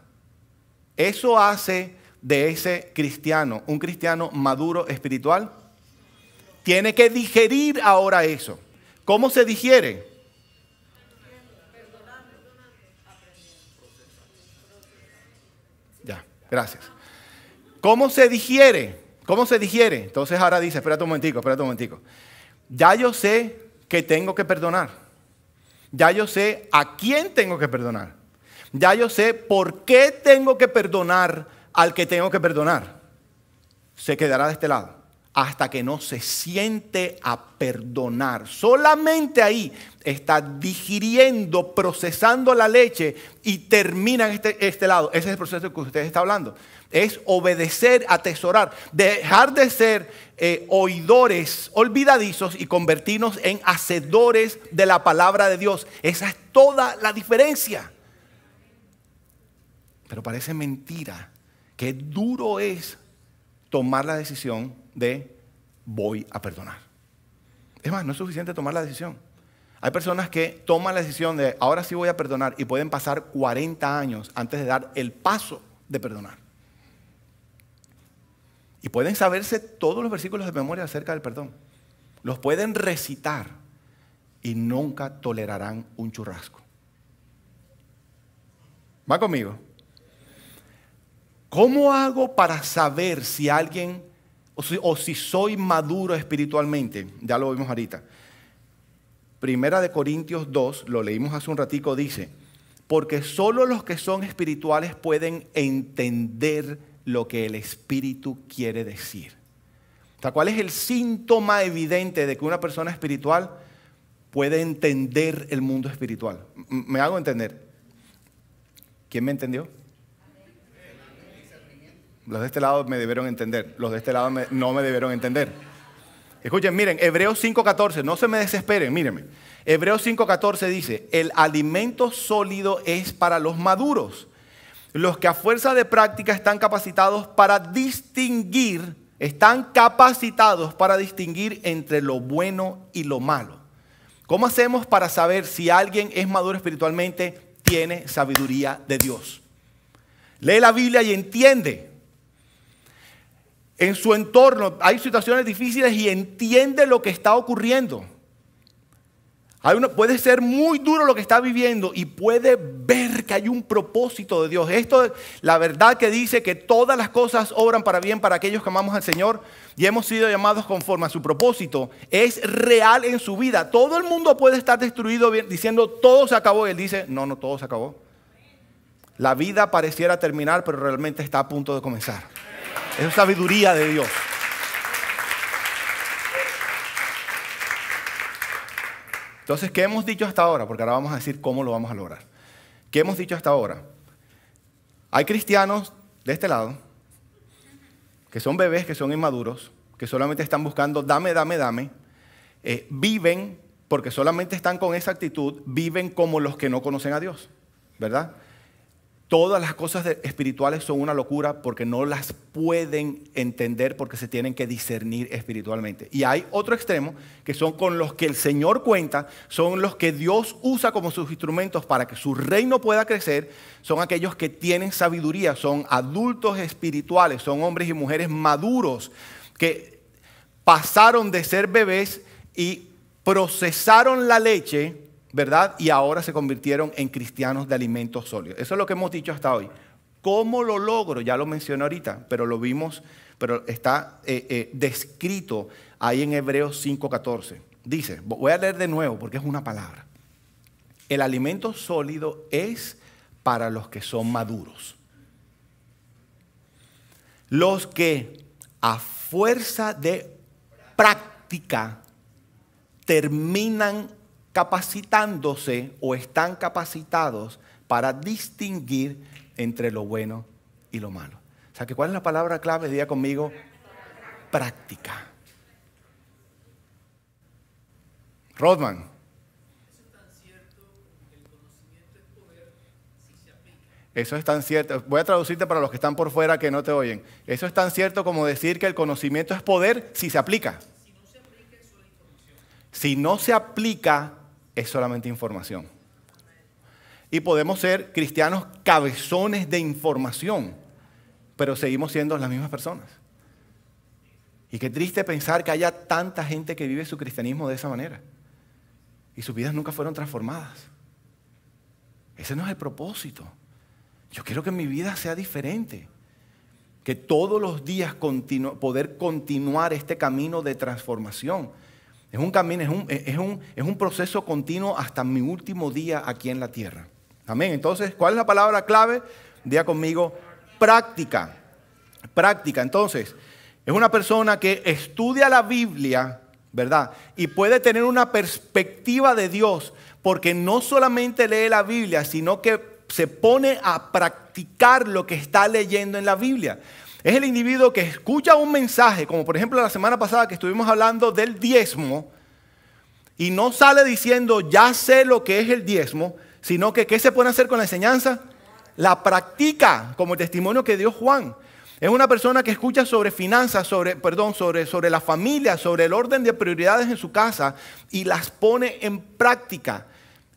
Eso hace de ese cristiano un cristiano maduro espiritual. Tiene que digerir ahora eso. ¿Cómo se digiere? Ya, gracias. ¿Cómo se digiere? ¿Cómo se digiere? Entonces ahora dice, espérate un momentico, espérate un momentico ya yo sé que tengo que perdonar. Ya yo sé a quién tengo que perdonar. Ya yo sé por qué tengo que perdonar al que tengo que perdonar. Se quedará de este lado hasta que no se siente a perdonar. Solamente ahí está digiriendo, procesando la leche y termina en este, este lado. Ese es el proceso que usted está hablando. Es obedecer, atesorar, dejar de ser eh, oidores olvidadizos y convertirnos en hacedores de la palabra de Dios. Esa es toda la diferencia. Pero parece mentira Qué duro es tomar la decisión de voy a perdonar. Es más, no es suficiente tomar la decisión. Hay personas que toman la decisión de ahora sí voy a perdonar y pueden pasar 40 años antes de dar el paso de perdonar. Y pueden saberse todos los versículos de memoria acerca del perdón. Los pueden recitar y nunca tolerarán un churrasco. ¿Va conmigo? ¿Cómo hago para saber si alguien o si, soy maduro espiritualmente? Ya lo vimos ahorita. Primera de Corintios 2, lo leímos hace un ratico, dice, porque solo los que son espirituales pueden entender lo que el espíritu quiere decir. ¿cuál es el síntoma evidente de que una persona espiritual puede entender el mundo espiritual? ¿Me hago entender? ¿Quién me entendió? Los de este lado me debieron entender, los de este lado no me debieron entender. Escuchen, miren, Hebreos 5.14, no se me desesperen, mírenme. Hebreos 5.14 dice, el alimento sólido es para los maduros, los que a fuerza de práctica están capacitados para distinguir, están capacitados para distinguir entre lo bueno y lo malo. ¿Cómo hacemos para saber si alguien es maduro espiritualmente? Tiene sabiduría de Dios. Lee la Biblia y entiende en su entorno hay situaciones difíciles y entiende lo que está ocurriendo. puede ser muy duro lo que está viviendo y puede ver que hay un propósito de Dios. Esto la verdad que dice que todas las cosas obran para bien para aquellos que amamos al Señor y hemos sido llamados conforme a su propósito. Es real en su vida. Todo el mundo puede estar destruido diciendo todo se acabó y él dice, no, no, todo se acabó. La vida pareciera terminar, pero realmente está a punto de comenzar. Es sabiduría de Dios. Entonces, ¿qué hemos dicho hasta ahora? Porque ahora vamos a decir cómo lo vamos a lograr. ¿Qué hemos dicho hasta ahora? Hay cristianos de este lado que son bebés, que son inmaduros, que solamente están buscando dame, dame, dame. Eh, viven, porque solamente están con esa actitud, viven como los que no conocen a Dios, ¿verdad? Todas las cosas espirituales son una locura porque no las pueden entender porque se tienen que discernir espiritualmente. Y hay otro extremo que son con los que el Señor cuenta, son los que Dios usa como sus instrumentos para que su reino pueda crecer, son aquellos que tienen sabiduría, son adultos espirituales, son hombres y mujeres maduros que pasaron de ser bebés y procesaron la leche ¿verdad? Y ahora se convirtieron en cristianos de alimentos sólidos. Eso es lo que hemos dicho hasta hoy. ¿Cómo lo logro? Ya lo mencioné ahorita, pero lo vimos, pero está eh, eh, descrito ahí en Hebreos 5.14. Dice, voy a leer de nuevo porque es una palabra. El alimento sólido es para los que son maduros. Los que a fuerza de práctica terminan capacitándose o están capacitados para distinguir entre lo bueno y lo malo. O sea, que ¿cuál es la palabra clave? Diga conmigo, práctica. Rodman. Eso es tan cierto. Voy a traducirte para los que están por fuera que no te oyen. Eso es tan cierto como decir que el conocimiento es poder si se aplica. Si no se aplica, es solamente información. Y podemos ser cristianos cabezones de información, pero seguimos siendo las mismas personas. Y qué triste pensar que haya tanta gente que vive su cristianismo de esa manera. Y sus vidas nunca fueron transformadas. Ese no es el propósito. Yo quiero que mi vida sea diferente. Que todos los días poder continuar este camino de transformación. Es un camino, es un, es un, proceso continuo hasta mi último día aquí en la tierra. Amén. Entonces, ¿cuál es la palabra clave? Día conmigo, práctica. Práctica. Entonces, es una persona que estudia la Biblia, ¿verdad? Y puede tener una perspectiva de Dios, porque no solamente lee la Biblia, sino que se pone a practicar lo que está leyendo en la Biblia. Es el individuo que escucha un mensaje, como por ejemplo la semana pasada que estuvimos hablando del diezmo, y no sale diciendo, ya sé lo que es el diezmo, sino que ¿qué se puede hacer con la enseñanza? La practica, como el testimonio que dio Juan. Es una persona que escucha sobre finanzas, sobre, perdón, sobre, sobre la familia, sobre el orden de prioridades en su casa y las pone en práctica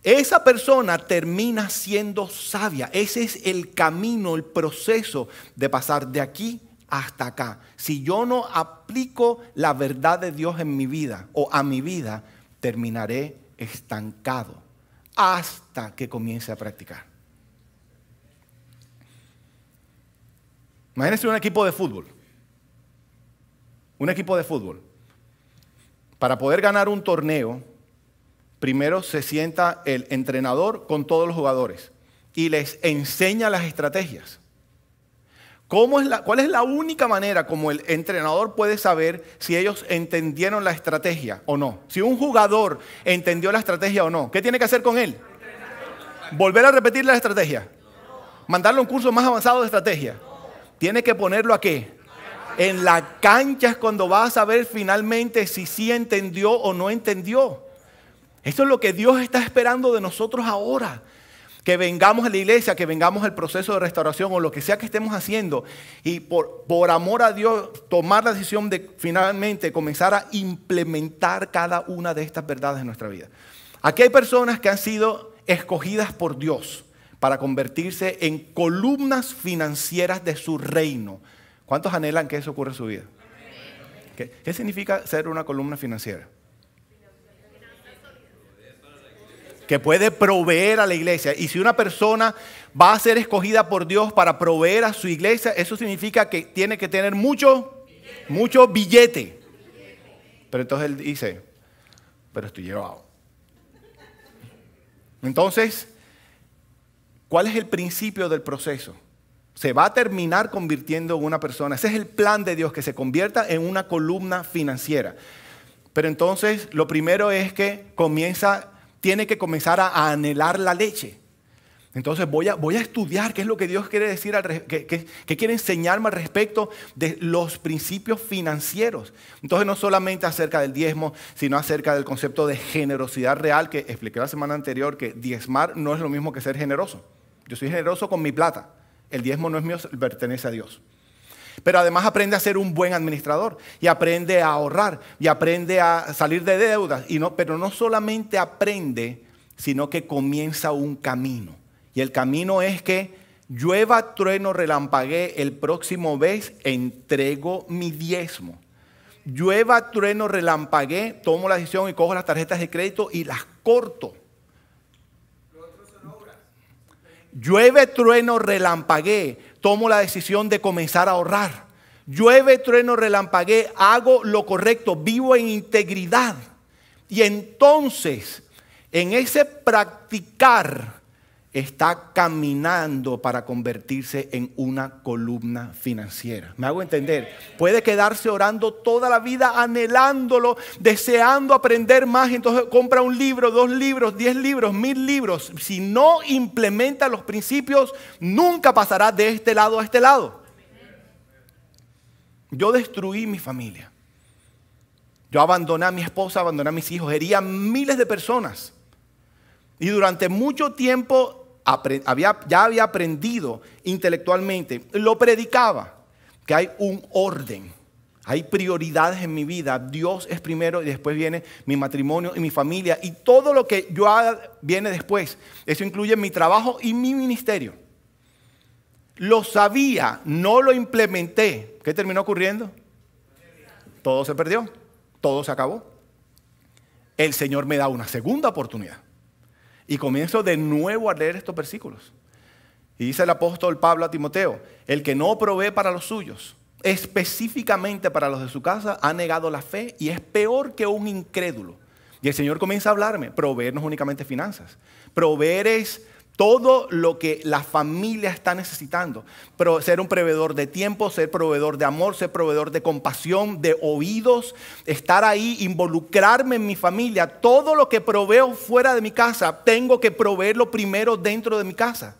esa persona termina siendo sabia. Ese es el camino, el proceso de pasar de aquí hasta acá. Si yo no aplico la verdad de Dios en mi vida o a mi vida, terminaré estancado hasta que comience a practicar. Imagínense un equipo de fútbol. Un equipo de fútbol. Para poder ganar un torneo, primero se sienta el entrenador con todos los jugadores y les enseña las estrategias. ¿Cuál es la única manera como el entrenador puede saber si ellos entendieron la estrategia o no? Si un jugador entendió la estrategia o no, ¿qué tiene que hacer con él? ¿Volver a repetir la estrategia? ¿Mandarle un curso más avanzado de estrategia? Tiene que ponerlo a qué? En la cancha es cuando va a saber finalmente si sí entendió o no entendió. Esto es lo que Dios está esperando de nosotros ahora. Que vengamos a la iglesia, que vengamos al proceso de restauración o lo que sea que estemos haciendo. Y por, amor a Dios, tomar la decisión de finalmente comenzar a implementar cada una de estas verdades en nuestra vida. Aquí hay personas que han sido escogidas por Dios para convertirse en columnas financieras de su reino. ¿Cuántos anhelan que eso ocurra en su vida? ¿Qué, significa ser una columna financiera? que puede proveer a la iglesia. Y si una persona va a ser escogida por Dios para proveer a su iglesia, eso significa que tiene que tener mucho, billete. mucho billete. Pero entonces él dice, pero estoy llevado. Entonces, ¿cuál es el principio del proceso? Se va a terminar convirtiendo en una persona. Ese es el plan de Dios, que se convierta en una columna financiera. Pero entonces, lo primero es que comienza tiene que comenzar a, anhelar la leche. Entonces voy a, estudiar qué es lo que Dios quiere decir, al, quiere enseñarme al respecto de los principios financieros. Entonces no solamente acerca del diezmo, sino acerca del concepto de generosidad real que expliqué la semana anterior, que diezmar no es lo mismo que ser generoso. Yo soy generoso con mi plata. El diezmo no es mío, pertenece a Dios. Pero además aprende a ser un buen administrador y aprende a ahorrar y aprende a salir de deudas. Y no, pero no solamente aprende, sino que comienza un camino. Y el camino es que llueva, trueno, relampaguee, el próximo vez entrego mi diezmo. Llueva, trueno, relampaguee, tomo la decisión y cojo las tarjetas de crédito y las corto. Llueve, trueno, relampaguee tomo la decisión de comenzar a ahorrar. Llueve, trueno, relampagué, hago lo correcto, vivo en integridad. Y entonces, en ese practicar está caminando para convertirse en una columna financiera. ¿Me hago entender? Puede quedarse orando toda la vida, anhelándolo, deseando aprender más. Entonces compra un libro, dos libros, diez libros, mil libros. Si no implementa los principios, nunca pasará de este lado a este lado. Yo destruí mi familia. Yo abandoné a mi esposa, abandoné a mis hijos, hería miles de personas. Y durante mucho tiempo había, ya había aprendido intelectualmente, lo predicaba, que hay un orden. Hay prioridades en mi vida. Dios es primero y después viene mi matrimonio y mi familia. Y todo lo que yo haga viene después. Eso incluye mi trabajo y mi ministerio. Lo sabía, no lo implementé. ¿Qué terminó ocurriendo? Todo se perdió. Todo se acabó. El Señor me da una segunda oportunidad. Y comienzo de nuevo a leer estos versículos. Y dice el apóstol Pablo a Timoteo, el que no provee para los suyos, específicamente para los de su casa, ha negado la fe y es peor que un incrédulo. Y el Señor comienza a hablarme, proveernos únicamente finanzas, proveer es todo lo que la familia está necesitando. Pero ser un proveedor de tiempo, ser proveedor de amor, ser proveedor de compasión, de oídos, estar ahí, involucrarme en mi familia. Todo lo que proveo fuera de mi casa, tengo que proveerlo primero dentro de mi casa.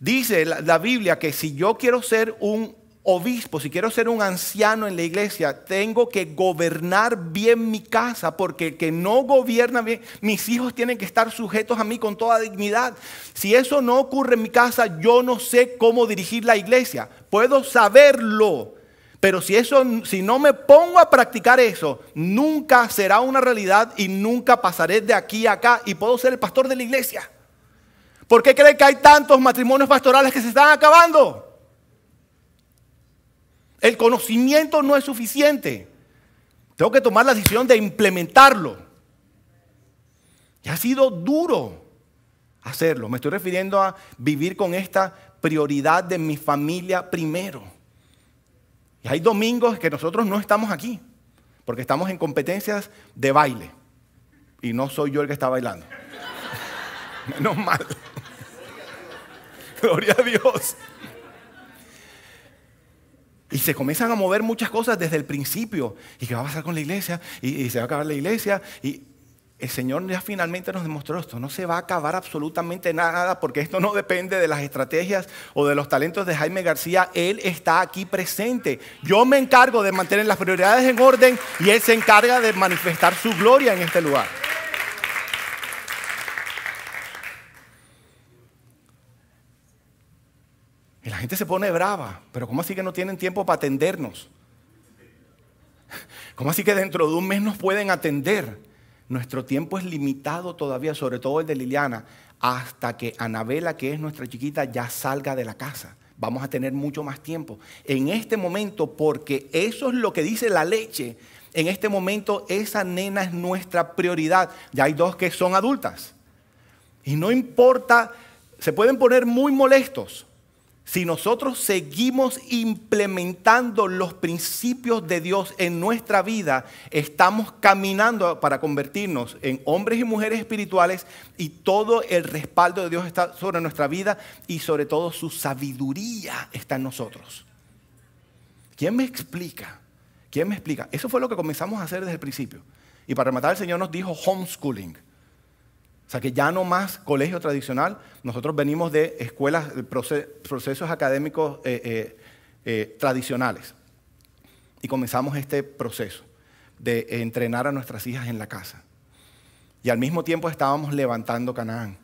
Dice la Biblia que si yo quiero ser un obispo, si quiero ser un anciano en la iglesia, tengo que gobernar bien mi casa, porque que no gobierna bien, mis hijos tienen que estar sujetos a mí con toda dignidad. Si eso no ocurre en mi casa, yo no sé cómo dirigir la iglesia. Puedo saberlo, pero si, eso, si no me pongo a practicar eso, nunca será una realidad y nunca pasaré de aquí a acá y puedo ser el pastor de la iglesia. ¿Por qué cree que hay tantos matrimonios pastorales que se están acabando? El conocimiento no es suficiente. Tengo que tomar la decisión de implementarlo. Y ha sido duro hacerlo. Me estoy refiriendo a vivir con esta prioridad de mi familia primero. Y hay domingos que nosotros no estamos aquí, porque estamos en competencias de baile. Y no soy yo el que está bailando. Menos mal. Gloria a Dios. Y se comienzan a mover muchas cosas desde el principio. ¿Y qué va a pasar con la iglesia? ¿Y, se va a acabar la iglesia? Y el Señor ya finalmente nos demostró esto. No se va a acabar absolutamente nada porque esto no depende de las estrategias o de los talentos de Jaime García. Él está aquí presente. Yo me encargo de mantener las prioridades en orden y Él se encarga de manifestar su gloria en este lugar. Y la gente se pone brava, pero ¿cómo así que no tienen tiempo para atendernos? ¿Cómo así que dentro de un mes nos pueden atender? Nuestro tiempo es limitado todavía, sobre todo el de Liliana, hasta que Anabela, que es nuestra chiquita, ya salga de la casa. Vamos a tener mucho más tiempo. En este momento, porque eso es lo que dice la leche, en este momento esa nena es nuestra prioridad. Ya hay dos que son adultas. Y no importa, se pueden poner muy molestos, si nosotros seguimos implementando los principios de Dios en nuestra vida, estamos caminando para convertirnos en hombres y mujeres espirituales y todo el respaldo de Dios está sobre nuestra vida y sobre todo su sabiduría está en nosotros. ¿Quién me explica? ¿Quién me explica? Eso fue lo que comenzamos a hacer desde el principio. Y para rematar, el Señor nos dijo homeschooling. O sea que ya no más colegio tradicional, nosotros venimos de escuelas, procesos académicos eh, eh, eh, tradicionales y comenzamos este proceso de entrenar a nuestras hijas en la casa. Y al mismo tiempo estábamos levantando Canaán.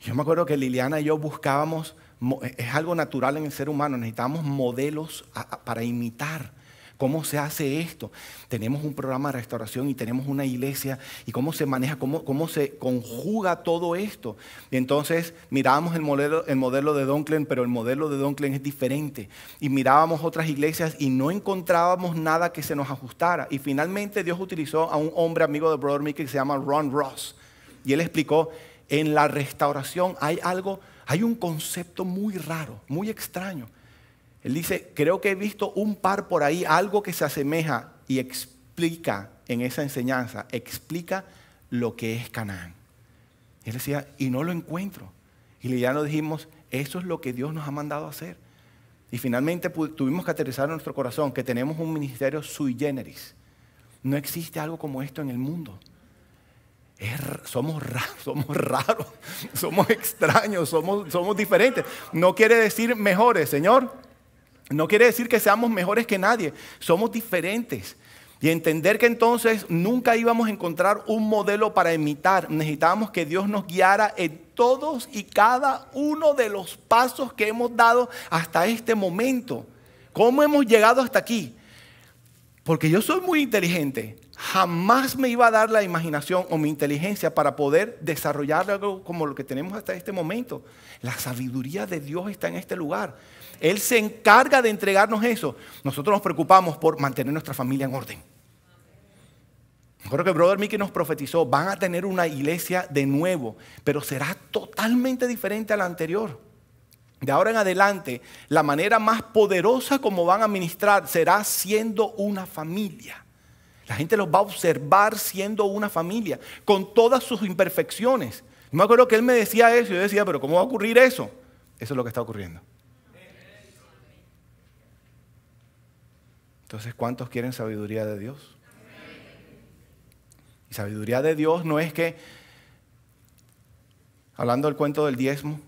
Yo me acuerdo que Liliana y yo buscábamos, es algo natural en el ser humano, necesitábamos modelos para imitar ¿Cómo se hace esto? Tenemos un programa de restauración y tenemos una iglesia y cómo se maneja, cómo, cómo se conjuga todo esto. entonces mirábamos el modelo, el modelo de Donklen, pero el modelo de Donklen es diferente. Y mirábamos otras iglesias y no encontrábamos nada que se nos ajustara. Y finalmente Dios utilizó a un hombre amigo de Brother que se llama Ron Ross. Y él explicó, en la restauración hay algo, hay un concepto muy raro, muy extraño él dice, creo que he visto un par por ahí, algo que se asemeja y explica en esa enseñanza, explica lo que es Canaán. Él decía, y no lo encuentro. Y ya nos dijimos, eso es lo que Dios nos ha mandado a hacer. Y finalmente tuvimos que aterrizar en nuestro corazón que tenemos un ministerio sui generis. No existe algo como esto en el mundo. somos, raros, somos raros, somos extraños, somos, somos diferentes. No quiere decir mejores, Señor. No quiere decir que seamos mejores que nadie, somos diferentes. Y entender que entonces nunca íbamos a encontrar un modelo para imitar. Necesitábamos que Dios nos guiara en todos y cada uno de los pasos que hemos dado hasta este momento. ¿Cómo hemos llegado hasta aquí? Porque yo soy muy inteligente. Jamás me iba a dar la imaginación o mi inteligencia para poder desarrollar algo como lo que tenemos hasta este momento. La sabiduría de Dios está en este lugar. Él se encarga de entregarnos eso. Nosotros nos preocupamos por mantener nuestra familia en orden. acuerdo que el brother Mickey nos profetizó, van a tener una iglesia de nuevo, pero será totalmente diferente a la anterior. De ahora en adelante, la manera más poderosa como van a ministrar será siendo una familia. La gente los va a observar siendo una familia, con todas sus imperfecciones. no me acuerdo que él me decía eso, yo decía, pero ¿cómo va a ocurrir eso? Eso es lo que está ocurriendo. Entonces, ¿cuántos quieren sabiduría de Dios? Y sabiduría de Dios no es que, hablando del cuento del diezmo,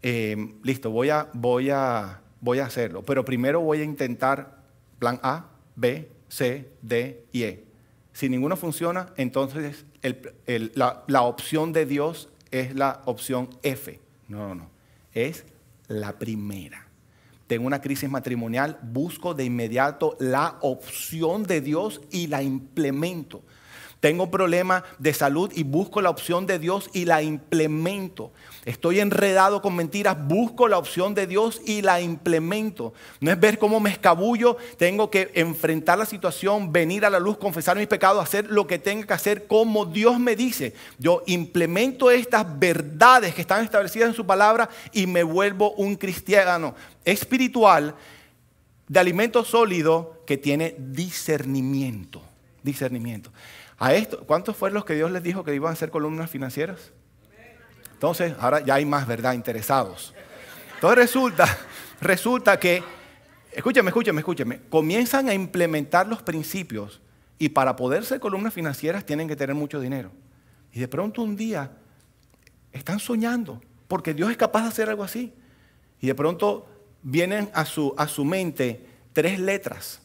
eh, listo, voy a, voy, a, voy a hacerlo, pero primero voy a intentar plan A, B, C, D y E. Si ninguno funciona, entonces la, la opción de Dios es la opción F. No, no, no. Es la primera tengo una crisis matrimonial, busco de inmediato la opción de Dios y la implemento. Tengo problema de salud y busco la opción de Dios y la implemento. Estoy enredado con mentiras, busco la opción de Dios y la implemento. No es ver cómo me escabullo, tengo que enfrentar la situación, venir a la luz, confesar mis pecados, hacer lo que tenga que hacer como Dios me dice. Yo implemento estas verdades que están establecidas en su palabra y me vuelvo un cristiano espiritual de alimento sólido que tiene discernimiento. Discernimiento. A esto, ¿cuántos fueron los que Dios les dijo que iban a ser columnas financieras? Entonces, ahora ya hay más, ¿verdad? Interesados. Entonces resulta, resulta que, escúchame, escúchame, escúchame, comienzan a implementar los principios y para poder ser columnas financieras tienen que tener mucho dinero. Y de pronto un día están soñando, porque Dios es capaz de hacer algo así. Y de pronto vienen a su, a su mente tres letras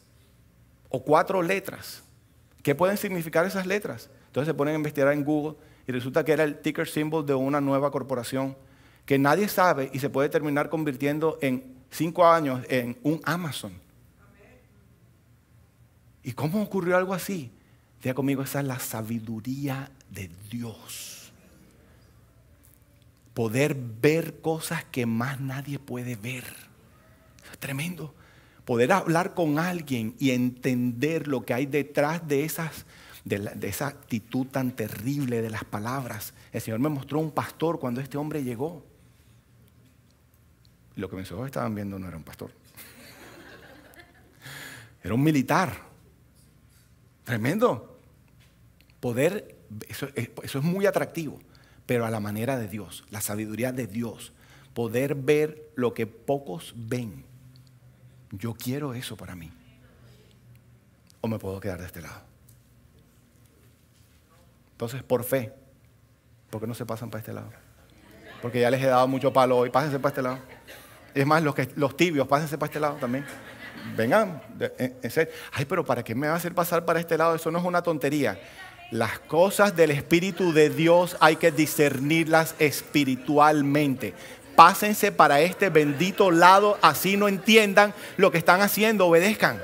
o cuatro letras ¿Qué pueden significar esas letras? Entonces se ponen a investigar en Google y resulta que era el ticker symbol de una nueva corporación que nadie sabe y se puede terminar convirtiendo en cinco años en un Amazon. ¿Y cómo ocurrió algo así? Diga conmigo, esa es la sabiduría de Dios. Poder ver cosas que más nadie puede ver. Eso es tremendo poder hablar con alguien y entender lo que hay detrás de esas de, esa actitud tan terrible de las palabras. El Señor me mostró un pastor cuando este hombre llegó. Lo que mis ojos estaban viendo no era un pastor. Era un militar. Tremendo. Poder, eh, eso es muy atractivo, pero a la manera de Dios, la sabiduría de Dios. Poder ver lo que pocos ven yo quiero eso para mí. O me puedo quedar de este lado. Entonces, por fe, ¿por qué no se pasan para este lado? Porque ya les he dado mucho palo hoy, pásense para este lado. Es más, los, que, los tibios, pásense para este lado también. Vengan, Ay, pero ¿para qué me va a hacer pasar para este lado? Eso no es una tontería. Las cosas del Espíritu de Dios hay que discernirlas espiritualmente. Pásense para este bendito lado, así no entiendan lo que están haciendo, obedezcan.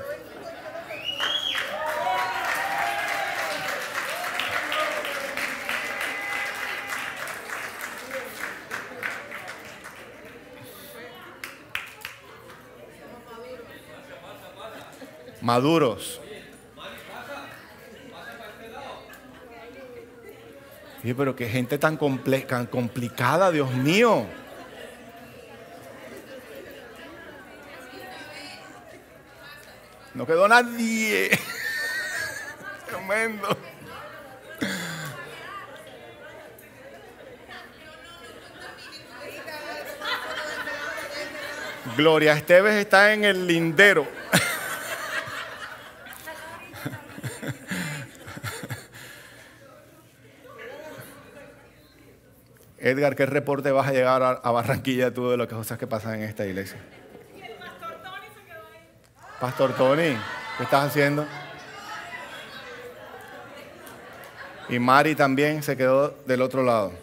maduros. Sí, pero qué gente tan, tan complicada, Dios mío. No quedó nadie. Tremendo. Gloria Esteves está en el lindero. Edgar, ¿qué reporte vas a llegar a Barranquilla tú de las cosas que pasan en esta iglesia? Pastor Tony, ¿qué estás haciendo? Y Mari también se quedó del otro lado.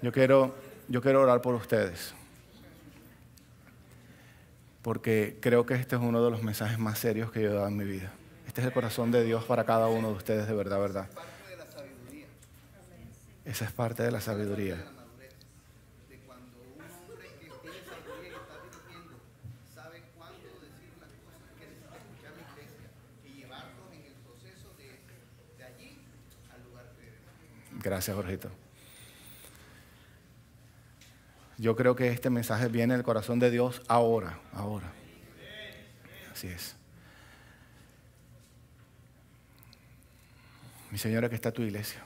Yo quiero, yo quiero orar por ustedes, porque creo que este es uno de los mensajes más serios que yo he dado en mi vida. Este es el corazón de Dios para cada uno de ustedes, de verdad, verdad. Esa es parte de la sabiduría. Gracias, Jorgito. Yo creo que este mensaje viene del corazón de Dios ahora, ahora. Así es. Mi señora, que está tu iglesia.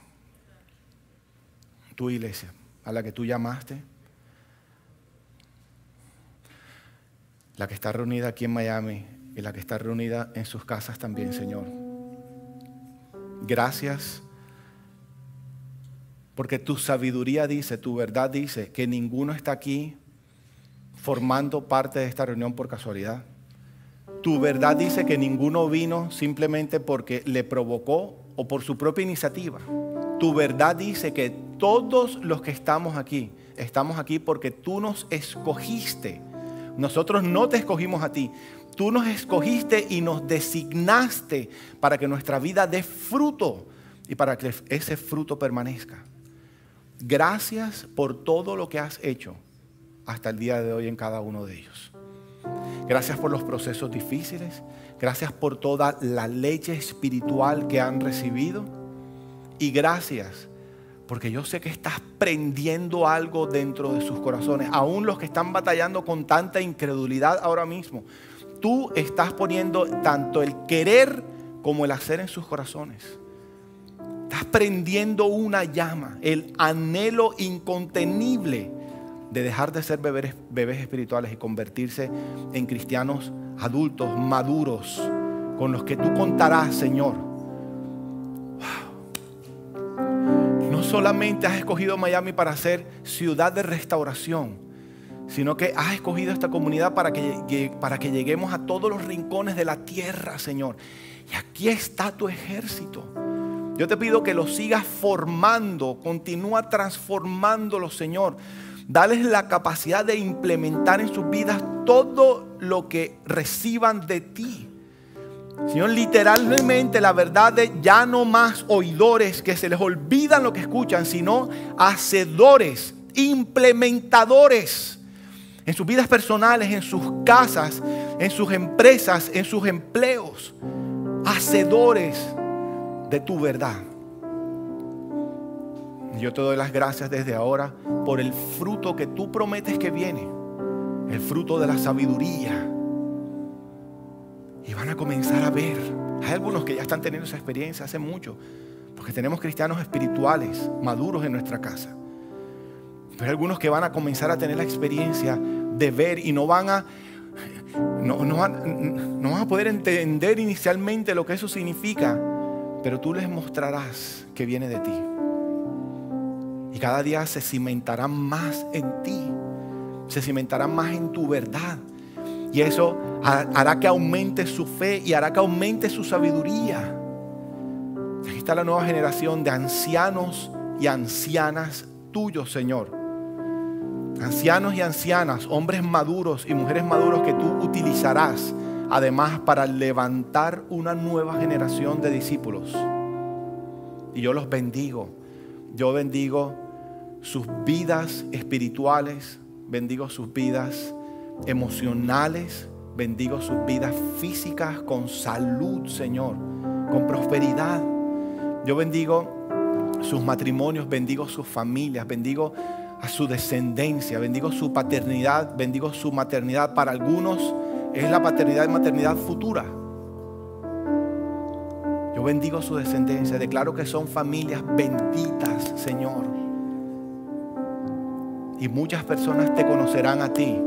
Tu iglesia, a la que tú llamaste. La que está reunida aquí en Miami y la que está reunida en sus casas también, Señor. Gracias porque tu sabiduría dice, tu verdad dice que ninguno está aquí formando parte de esta reunión por casualidad. Tu verdad dice que ninguno vino simplemente porque le provocó o por su propia iniciativa. Tu verdad dice que todos los que estamos aquí, estamos aquí porque tú nos escogiste. Nosotros no te escogimos a ti. Tú nos escogiste y nos designaste para que nuestra vida dé fruto y para que ese fruto permanezca. Gracias por todo lo que has hecho hasta el día de hoy en cada uno de ellos. Gracias por los procesos difíciles. Gracias por toda la leche espiritual que han recibido. Y gracias porque yo sé que estás prendiendo algo dentro de sus corazones. Aún los que están batallando con tanta incredulidad ahora mismo. Tú estás poniendo tanto el querer como el hacer en sus corazones prendiendo una llama, el anhelo incontenible de dejar de ser bebés, espirituales y convertirse en cristianos adultos, maduros, con los que tú contarás, Señor. No solamente has escogido Miami para ser ciudad de restauración, sino que has escogido esta comunidad para que, para que lleguemos a todos los rincones de la tierra, Señor. Y aquí está tu ejército. Yo te pido que los sigas formando, continúa transformándolos, Señor. Dales la capacidad de implementar en sus vidas todo lo que reciban de ti. Señor, literalmente la verdad de ya no más oidores que se les olvidan lo que escuchan, sino hacedores, implementadores en sus vidas personales, en sus casas, en sus empresas, en sus empleos, hacedores de tu verdad. Yo te doy las gracias desde ahora por el fruto que tú prometes que viene, el fruto de la sabiduría. Y van a comenzar a ver. Hay algunos que ya están teniendo esa experiencia hace mucho, porque tenemos cristianos espirituales maduros en nuestra casa. Pero hay algunos que van a comenzar a tener la experiencia de ver y no van a no, no, a poder entender inicialmente lo que eso significa, pero tú les mostrarás que viene de ti. Y cada día se cimentarán más en ti, se cimentarán más en tu verdad. Y eso hará que aumente su fe y hará que aumente su sabiduría. Aquí está la nueva generación de ancianos y ancianas tuyos, Señor. Ancianos y ancianas, hombres maduros y mujeres maduros que tú utilizarás además para levantar una nueva generación de discípulos. Y yo los bendigo. Yo bendigo sus vidas espirituales, bendigo sus vidas emocionales, bendigo sus vidas físicas con salud, Señor, con prosperidad. Yo bendigo sus matrimonios, bendigo sus familias, bendigo a su descendencia, bendigo su paternidad, bendigo su maternidad. Para algunos es la paternidad y maternidad futura. Yo bendigo su descendencia. Declaro que son familias benditas, Señor. Y muchas personas te conocerán a ti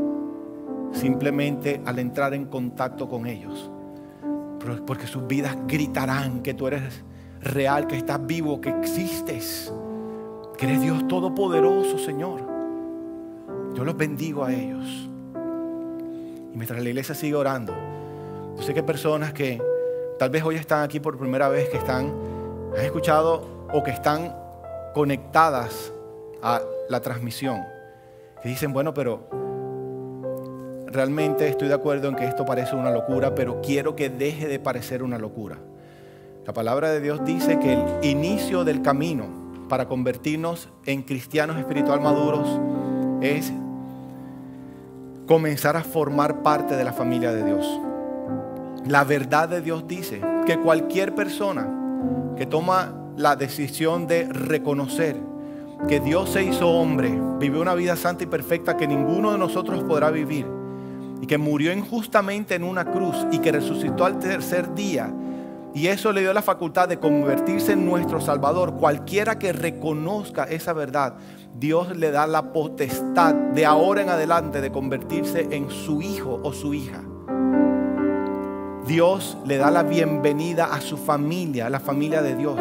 simplemente al entrar en contacto con ellos. Porque sus vidas gritarán que tú eres real, que estás vivo, que existes, que eres Dios todopoderoso, Señor. Yo los bendigo a ellos. Y mientras la iglesia sigue orando, yo sé que hay personas que tal vez hoy están aquí por primera vez, que están, han escuchado o que están conectadas a la transmisión, que dicen, bueno, pero realmente estoy de acuerdo en que esto parece una locura, pero quiero que deje de parecer una locura. La palabra de Dios dice que el inicio del camino para convertirnos en cristianos espiritual maduros es comenzar a formar parte de la familia de Dios. La verdad de Dios dice que cualquier persona que toma la decisión de reconocer que Dios se hizo hombre, vivió una vida santa y perfecta que ninguno de nosotros podrá vivir, y que murió injustamente en una cruz y que resucitó al tercer día, y eso le dio la facultad de convertirse en nuestro Salvador, cualquiera que reconozca esa verdad Dios le da la potestad de ahora en adelante de convertirse en su hijo o su hija. Dios le da la bienvenida a su familia, a la familia de Dios.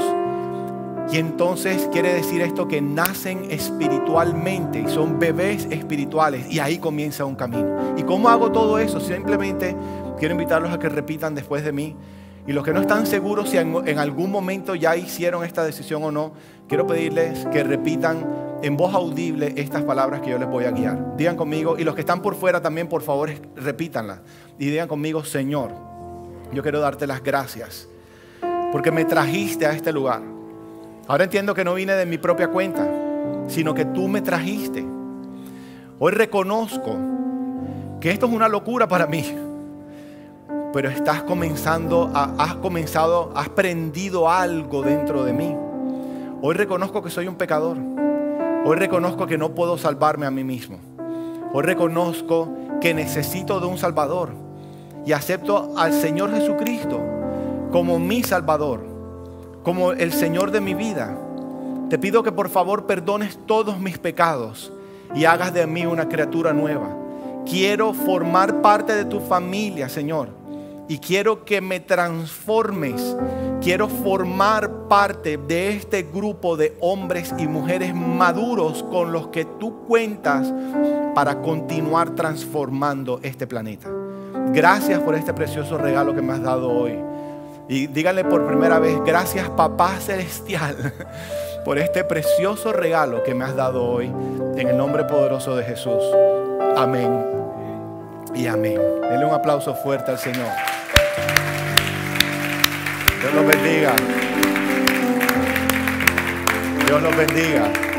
Y entonces quiere decir esto que nacen espiritualmente y son bebés espirituales y ahí comienza un camino. ¿Y cómo hago todo eso? Simplemente quiero invitarlos a que repitan después de mí. Y los que no están seguros si en, en algún momento ya hicieron esta decisión o no, quiero pedirles que repitan en voz audible estas palabras que yo les voy a guiar. Digan conmigo, y los que están por fuera también, por favor, repítanlas. Y digan conmigo, Señor, yo quiero darte las gracias porque me trajiste a este lugar. Ahora entiendo que no vine de mi propia cuenta, sino que tú me trajiste. Hoy reconozco que esto es una locura para mí, pero estás comenzando, a, has comenzado, has prendido algo dentro de mí. Hoy reconozco que soy un pecador Hoy reconozco que no puedo salvarme a mí mismo. Hoy reconozco que necesito de un Salvador y acepto al Señor Jesucristo como mi Salvador, como el Señor de mi vida. Te pido que por favor perdones todos mis pecados y hagas de mí una criatura nueva. Quiero formar parte de tu familia, Señor y quiero que me transformes. Quiero formar parte de este grupo de hombres y mujeres maduros con los que tú cuentas para continuar transformando este planeta. Gracias por este precioso regalo que me has dado hoy. Y díganle por primera vez, gracias Papá Celestial por este precioso regalo que me has dado hoy. En el nombre poderoso de Jesús. Amén y amén. Denle un aplauso fuerte al Señor. Dios los bendiga. Dios los bendiga.